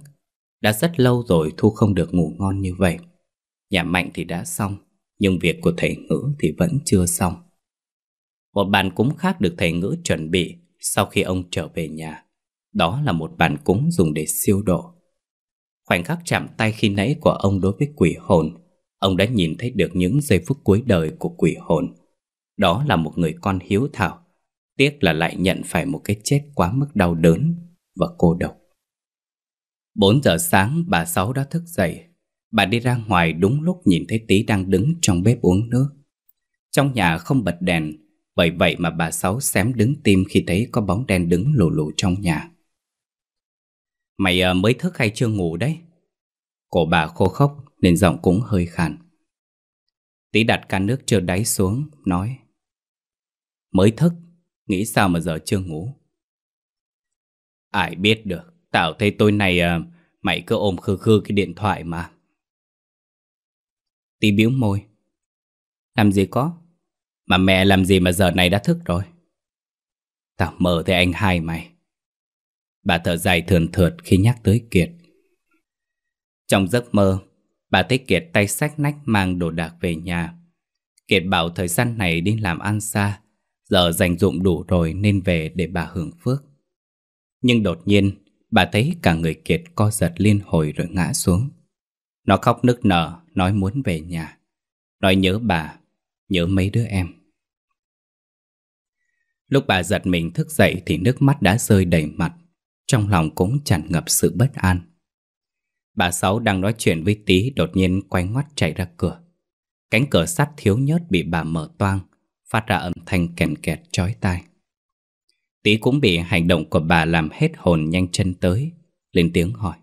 Đã rất lâu rồi Thu không được ngủ ngon như vậy Nhà Mạnh thì đã xong Nhưng việc của thầy ngữ thì vẫn chưa xong Một bàn cúng khác được thầy ngữ chuẩn bị Sau khi ông trở về nhà Đó là một bàn cúng dùng để siêu độ Khoảnh khắc chạm tay khi nãy của ông đối với quỷ hồn Ông đã nhìn thấy được những giây phút cuối đời của quỷ hồn đó là một người con hiếu thảo Tiếc là lại nhận phải một cái chết quá mức đau đớn và cô độc 4 giờ sáng bà Sáu đã thức dậy Bà đi ra ngoài đúng lúc nhìn thấy Tý đang đứng trong bếp uống nước Trong nhà không bật đèn Bởi vậy mà bà Sáu xém đứng tim khi thấy có bóng đen đứng lù lù trong nhà Mày ờ, mới thức hay chưa ngủ đấy? Cổ bà khô khốc nên giọng cũng hơi khàn Tý đặt can nước chưa đáy xuống, nói Mới thức Nghĩ sao mà giờ chưa ngủ Ai biết được Tao thấy tôi này à, ờ, Mày cứ ôm khư khư cái điện thoại mà Tí biếu môi Làm gì có Mà mẹ làm gì mà giờ này đã thức rồi Tao mơ thấy anh hai mày Bà thở dài thườn thượt khi nhắc tới Kiệt Trong giấc mơ Bà thấy Kiệt tay sách nách mang đồ đạc về nhà Kiệt bảo thời gian này đi làm ăn xa Giờ dành dụng đủ rồi nên về để bà hưởng phước Nhưng đột nhiên Bà thấy cả người Kiệt co giật liên hồi rồi ngã xuống Nó khóc nức nở Nói muốn về nhà Nói nhớ bà Nhớ mấy đứa em Lúc bà giật mình thức dậy Thì nước mắt đã rơi đầy mặt Trong lòng cũng tràn ngập sự bất an Bà Sáu đang nói chuyện với Tý Đột nhiên quay ngoắt chạy ra cửa Cánh cửa sắt thiếu nhớt bị bà mở toang phát ra âm thanh kèn kẹt chói tai. Tí cũng bị hành động của bà làm hết hồn nhanh chân tới, lên tiếng hỏi.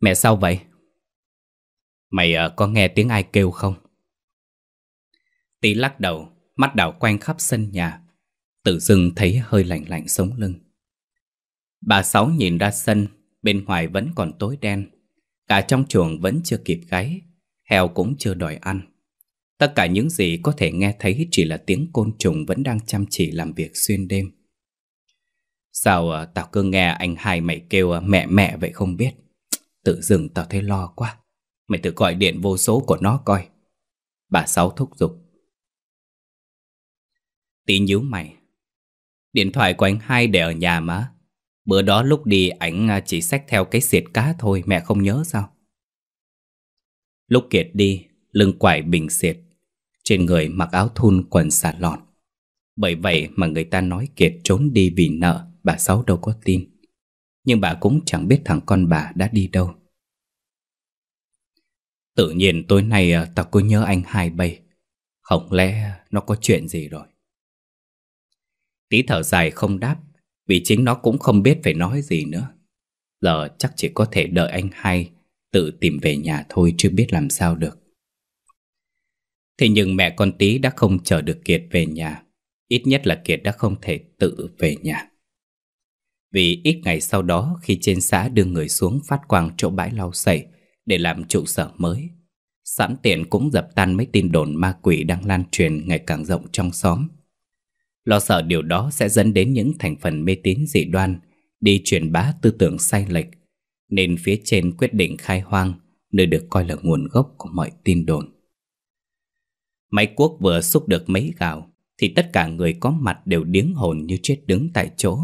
Mẹ sao vậy? Mày uh, có nghe tiếng ai kêu không? Tí lắc đầu, mắt đảo quanh khắp sân nhà, tự dưng thấy hơi lạnh lạnh sống lưng. Bà Sáu nhìn ra sân, bên ngoài vẫn còn tối đen, cả trong chuồng vẫn chưa kịp gáy, heo cũng chưa đòi ăn. Tất cả những gì có thể nghe thấy chỉ là tiếng côn trùng vẫn đang chăm chỉ làm việc xuyên đêm. Sao à, tao cứ nghe anh hai mày kêu à, mẹ mẹ vậy không biết. Tự dưng tao thấy lo quá. Mày tự gọi điện vô số của nó coi. Bà Sáu thúc giục. Tí nhíu mày. Điện thoại của anh hai để ở nhà mà. Bữa đó lúc đi ảnh à, chỉ xách theo cái xiệt cá thôi mẹ không nhớ sao. Lúc Kiệt đi, lưng quải bình xiệt trên người mặc áo thun quần xà lọn. Bởi vậy mà người ta nói Kiệt trốn đi vì nợ, bà Sáu đâu có tin. Nhưng bà cũng chẳng biết thằng con bà đã đi đâu. Tự nhiên tối nay à, tao cứ nhớ anh hai bay. Không lẽ nó có chuyện gì rồi? Tí thở dài không đáp, vì chính nó cũng không biết phải nói gì nữa. Giờ chắc chỉ có thể đợi anh hai tự tìm về nhà thôi chứ biết làm sao được. Thế nhưng mẹ con tí đã không chờ được Kiệt về nhà Ít nhất là Kiệt đã không thể tự về nhà Vì ít ngày sau đó khi trên xã đưa người xuống phát quang chỗ bãi lau sậy Để làm trụ sở mới Sẵn tiện cũng dập tan mấy tin đồn ma quỷ đang lan truyền ngày càng rộng trong xóm Lo sợ điều đó sẽ dẫn đến những thành phần mê tín dị đoan Đi truyền bá tư tưởng sai lệch Nên phía trên quyết định khai hoang Nơi được coi là nguồn gốc của mọi tin đồn Máy cuốc vừa xúc được mấy gạo Thì tất cả người có mặt đều điếng hồn như chết đứng tại chỗ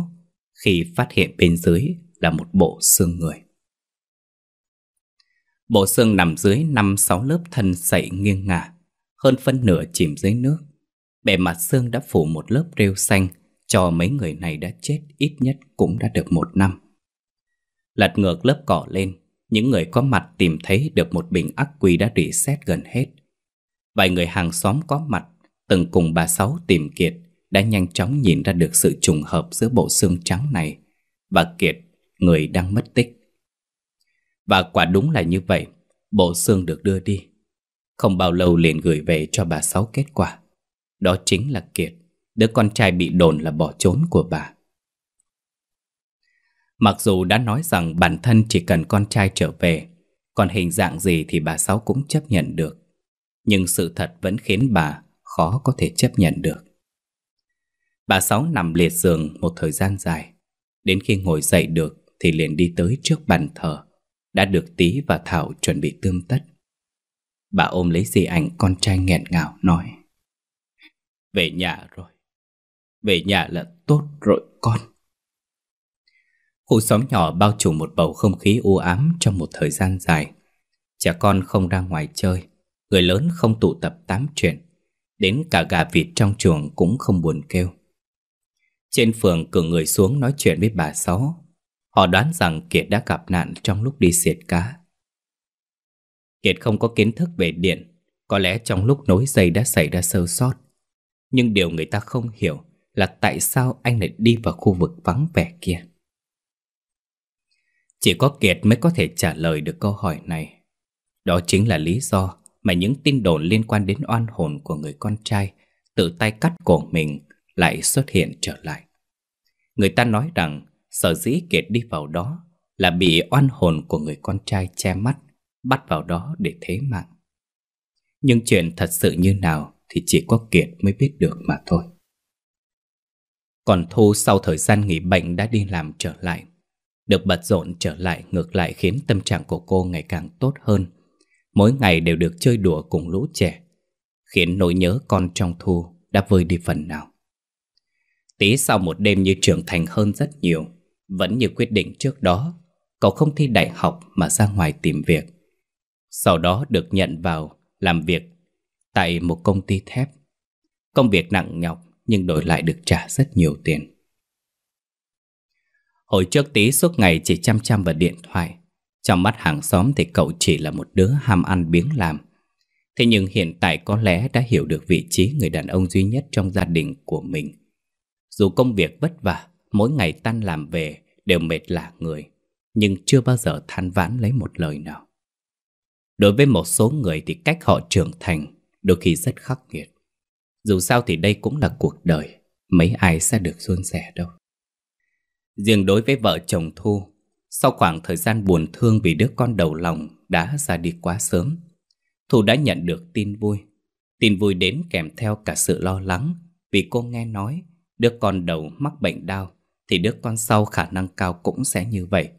Khi phát hiện bên dưới là một bộ xương người Bộ xương nằm dưới 5-6 lớp thân sậy nghiêng ngả Hơn phân nửa chìm dưới nước Bề mặt xương đã phủ một lớp rêu xanh Cho mấy người này đã chết ít nhất cũng đã được một năm Lật ngược lớp cỏ lên Những người có mặt tìm thấy được một bình ắc quy đã rỉ xét gần hết Vài người hàng xóm có mặt Từng cùng bà Sáu tìm Kiệt Đã nhanh chóng nhìn ra được sự trùng hợp giữa bộ xương trắng này Và Kiệt, người đang mất tích Và quả đúng là như vậy Bộ xương được đưa đi Không bao lâu liền gửi về cho bà Sáu kết quả Đó chính là Kiệt Đứa con trai bị đồn là bỏ trốn của bà Mặc dù đã nói rằng bản thân chỉ cần con trai trở về Còn hình dạng gì thì bà Sáu cũng chấp nhận được nhưng sự thật vẫn khiến bà khó có thể chấp nhận được Bà Sáu nằm liệt giường một thời gian dài Đến khi ngồi dậy được thì liền đi tới trước bàn thờ Đã được Tý và Thảo chuẩn bị tươm tất Bà ôm lấy di ảnh con trai nghẹn ngào nói Về nhà rồi Về nhà là tốt rồi con Khu xóm nhỏ bao trùm một bầu không khí u ám trong một thời gian dài Trẻ con không ra ngoài chơi Người lớn không tụ tập tám chuyện Đến cả gà vịt trong chuồng cũng không buồn kêu Trên phường cử người xuống nói chuyện với bà Sáu Họ đoán rằng Kiệt đã gặp nạn trong lúc đi xiệt cá Kiệt không có kiến thức về điện Có lẽ trong lúc nối dây đã xảy ra sơ sót Nhưng điều người ta không hiểu là tại sao anh lại đi vào khu vực vắng vẻ kia Chỉ có Kiệt mới có thể trả lời được câu hỏi này Đó chính là lý do mà những tin đồn liên quan đến oan hồn của người con trai tự tay cắt cổ mình lại xuất hiện trở lại. Người ta nói rằng sở dĩ Kiệt đi vào đó là bị oan hồn của người con trai che mắt, bắt vào đó để thế mạng. Nhưng chuyện thật sự như nào thì chỉ có Kiệt mới biết được mà thôi. Còn Thu sau thời gian nghỉ bệnh đã đi làm trở lại. Được bận rộn trở lại ngược lại khiến tâm trạng của cô ngày càng tốt hơn mỗi ngày đều được chơi đùa cùng lũ trẻ, khiến nỗi nhớ con trong Thu đã vơi đi phần nào. Tí sau một đêm như trưởng thành hơn rất nhiều, vẫn như quyết định trước đó, cậu không thi đại học mà ra ngoài tìm việc. Sau đó được nhận vào làm việc tại một công ty thép. Công việc nặng nhọc nhưng đổi lại được trả rất nhiều tiền. Hồi trước tí suốt ngày chỉ chăm chăm vào điện thoại trong mắt hàng xóm thì cậu chỉ là một đứa ham ăn biếng làm Thế nhưng hiện tại có lẽ đã hiểu được vị trí người đàn ông duy nhất trong gia đình của mình Dù công việc vất vả, mỗi ngày tan làm về đều mệt lạ người Nhưng chưa bao giờ than vãn lấy một lời nào Đối với một số người thì cách họ trưởng thành đôi khi rất khắc nghiệt Dù sao thì đây cũng là cuộc đời, mấy ai sẽ được suôn sẻ đâu Riêng đối với vợ chồng Thu sau khoảng thời gian buồn thương vì đứa con đầu lòng đã ra đi quá sớm, Thu đã nhận được tin vui. Tin vui đến kèm theo cả sự lo lắng vì cô nghe nói đứa con đầu mắc bệnh đau thì đứa con sau khả năng cao cũng sẽ như vậy.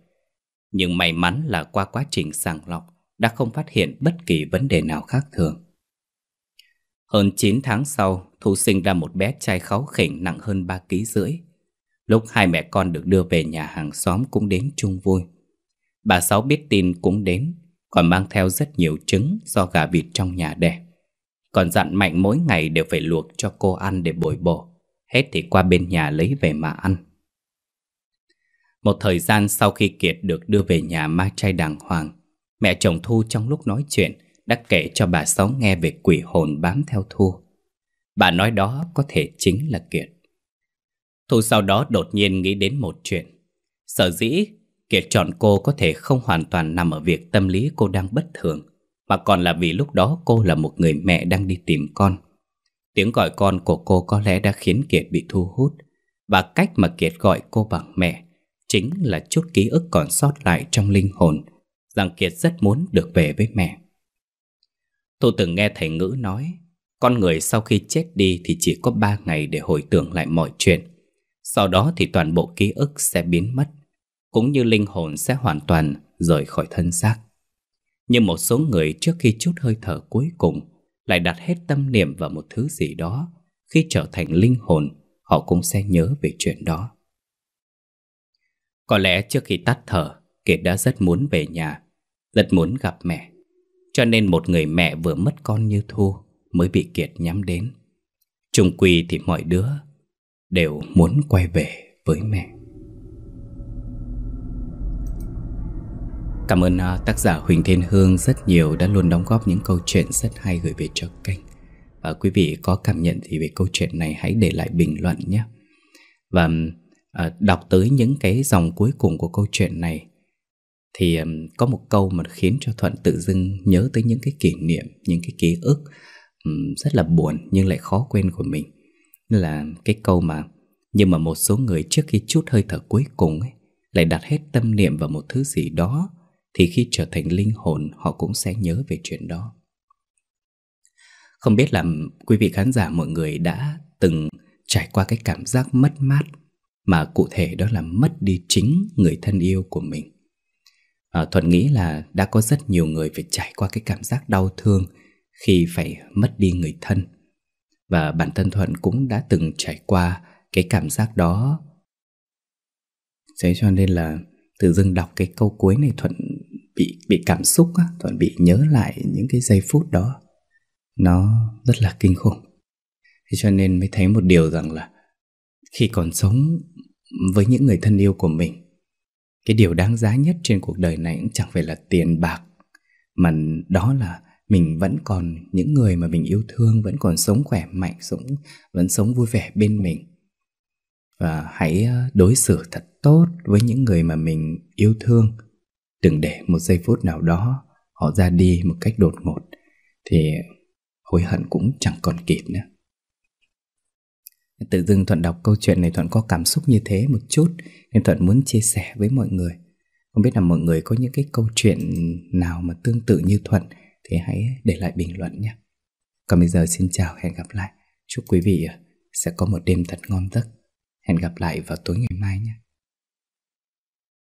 Nhưng may mắn là qua quá trình sàng lọc đã không phát hiện bất kỳ vấn đề nào khác thường. Hơn 9 tháng sau, Thu sinh ra một bé trai kháu khỉnh nặng hơn 3 kg rưỡi. Lúc hai mẹ con được đưa về nhà hàng xóm cũng đến chung vui. Bà Sáu biết tin cũng đến, còn mang theo rất nhiều trứng do gà vịt trong nhà đẻ. Còn dặn Mạnh mỗi ngày đều phải luộc cho cô ăn để bồi bổ, hết thì qua bên nhà lấy về mà ăn. Một thời gian sau khi Kiệt được đưa về nhà ma trai đàng hoàng, mẹ chồng Thu trong lúc nói chuyện đã kể cho bà Sáu nghe về quỷ hồn bám theo Thu. Bà nói đó có thể chính là Kiệt. Thu sau đó đột nhiên nghĩ đến một chuyện. Sở dĩ, kiệt chọn cô có thể không hoàn toàn nằm ở việc tâm lý cô đang bất thường, mà còn là vì lúc đó cô là một người mẹ đang đi tìm con. Tiếng gọi con của cô có lẽ đã khiến Kiệt bị thu hút, và cách mà Kiệt gọi cô bằng mẹ chính là chút ký ức còn sót lại trong linh hồn, rằng Kiệt rất muốn được về với mẹ. Tôi từng nghe thầy ngữ nói, con người sau khi chết đi thì chỉ có ba ngày để hồi tưởng lại mọi chuyện. Sau đó thì toàn bộ ký ức sẽ biến mất Cũng như linh hồn sẽ hoàn toàn rời khỏi thân xác Nhưng một số người trước khi chút hơi thở cuối cùng Lại đặt hết tâm niệm vào một thứ gì đó Khi trở thành linh hồn Họ cũng sẽ nhớ về chuyện đó Có lẽ trước khi tắt thở Kiệt đã rất muốn về nhà Rất muốn gặp mẹ Cho nên một người mẹ vừa mất con như Thu Mới bị Kiệt nhắm đến Trung quỳ thì mọi đứa đều muốn quay về với mẹ. Cảm ơn à, tác giả Huỳnh Thiên Hương rất nhiều đã luôn đóng góp những câu chuyện rất hay gửi về cho kênh. Và quý vị có cảm nhận gì về câu chuyện này hãy để lại bình luận nhé. Và à, đọc tới những cái dòng cuối cùng của câu chuyện này thì có một câu mà khiến cho Thuận tự dưng nhớ tới những cái kỷ niệm, những cái ký ức rất là buồn nhưng lại khó quên của mình là cái câu mà Nhưng mà một số người trước khi chút hơi thở cuối cùng ấy, Lại đặt hết tâm niệm vào một thứ gì đó Thì khi trở thành linh hồn Họ cũng sẽ nhớ về chuyện đó Không biết là quý vị khán giả mọi người đã từng trải qua cái cảm giác mất mát Mà cụ thể đó là mất đi chính người thân yêu của mình à, Thuận nghĩ là đã có rất nhiều người phải trải qua cái cảm giác đau thương Khi phải mất đi người thân và bản thân Thuận cũng đã từng trải qua cái cảm giác đó. Thế cho nên là tự dưng đọc cái câu cuối này Thuận bị bị cảm xúc á, Thuận bị nhớ lại những cái giây phút đó. Nó rất là kinh khủng. Thế cho nên mới thấy một điều rằng là khi còn sống với những người thân yêu của mình, cái điều đáng giá nhất trên cuộc đời này cũng chẳng phải là tiền bạc mà đó là mình vẫn còn những người mà mình yêu thương vẫn còn sống khỏe mạnh sống vẫn sống vui vẻ bên mình và hãy ờ, đối xử thật tốt với những người mà mình yêu thương đừng để một giây phút nào đó họ ra đi một cách đột ngột thì hối hận cũng chẳng còn kịp nữa tự dưng thuận đọc câu chuyện này thuận có cảm xúc như thế một chút nên thuận muốn chia sẻ với mọi người không biết là mọi người có những cái câu chuyện nào mà tương tự như thuận thì hãy để lại bình luận nhé. Còn bây giờ xin chào, hẹn gặp lại. Chúc quý vị sẽ có một đêm thật ngon giấc. Hẹn gặp lại vào tối ngày mai nhé.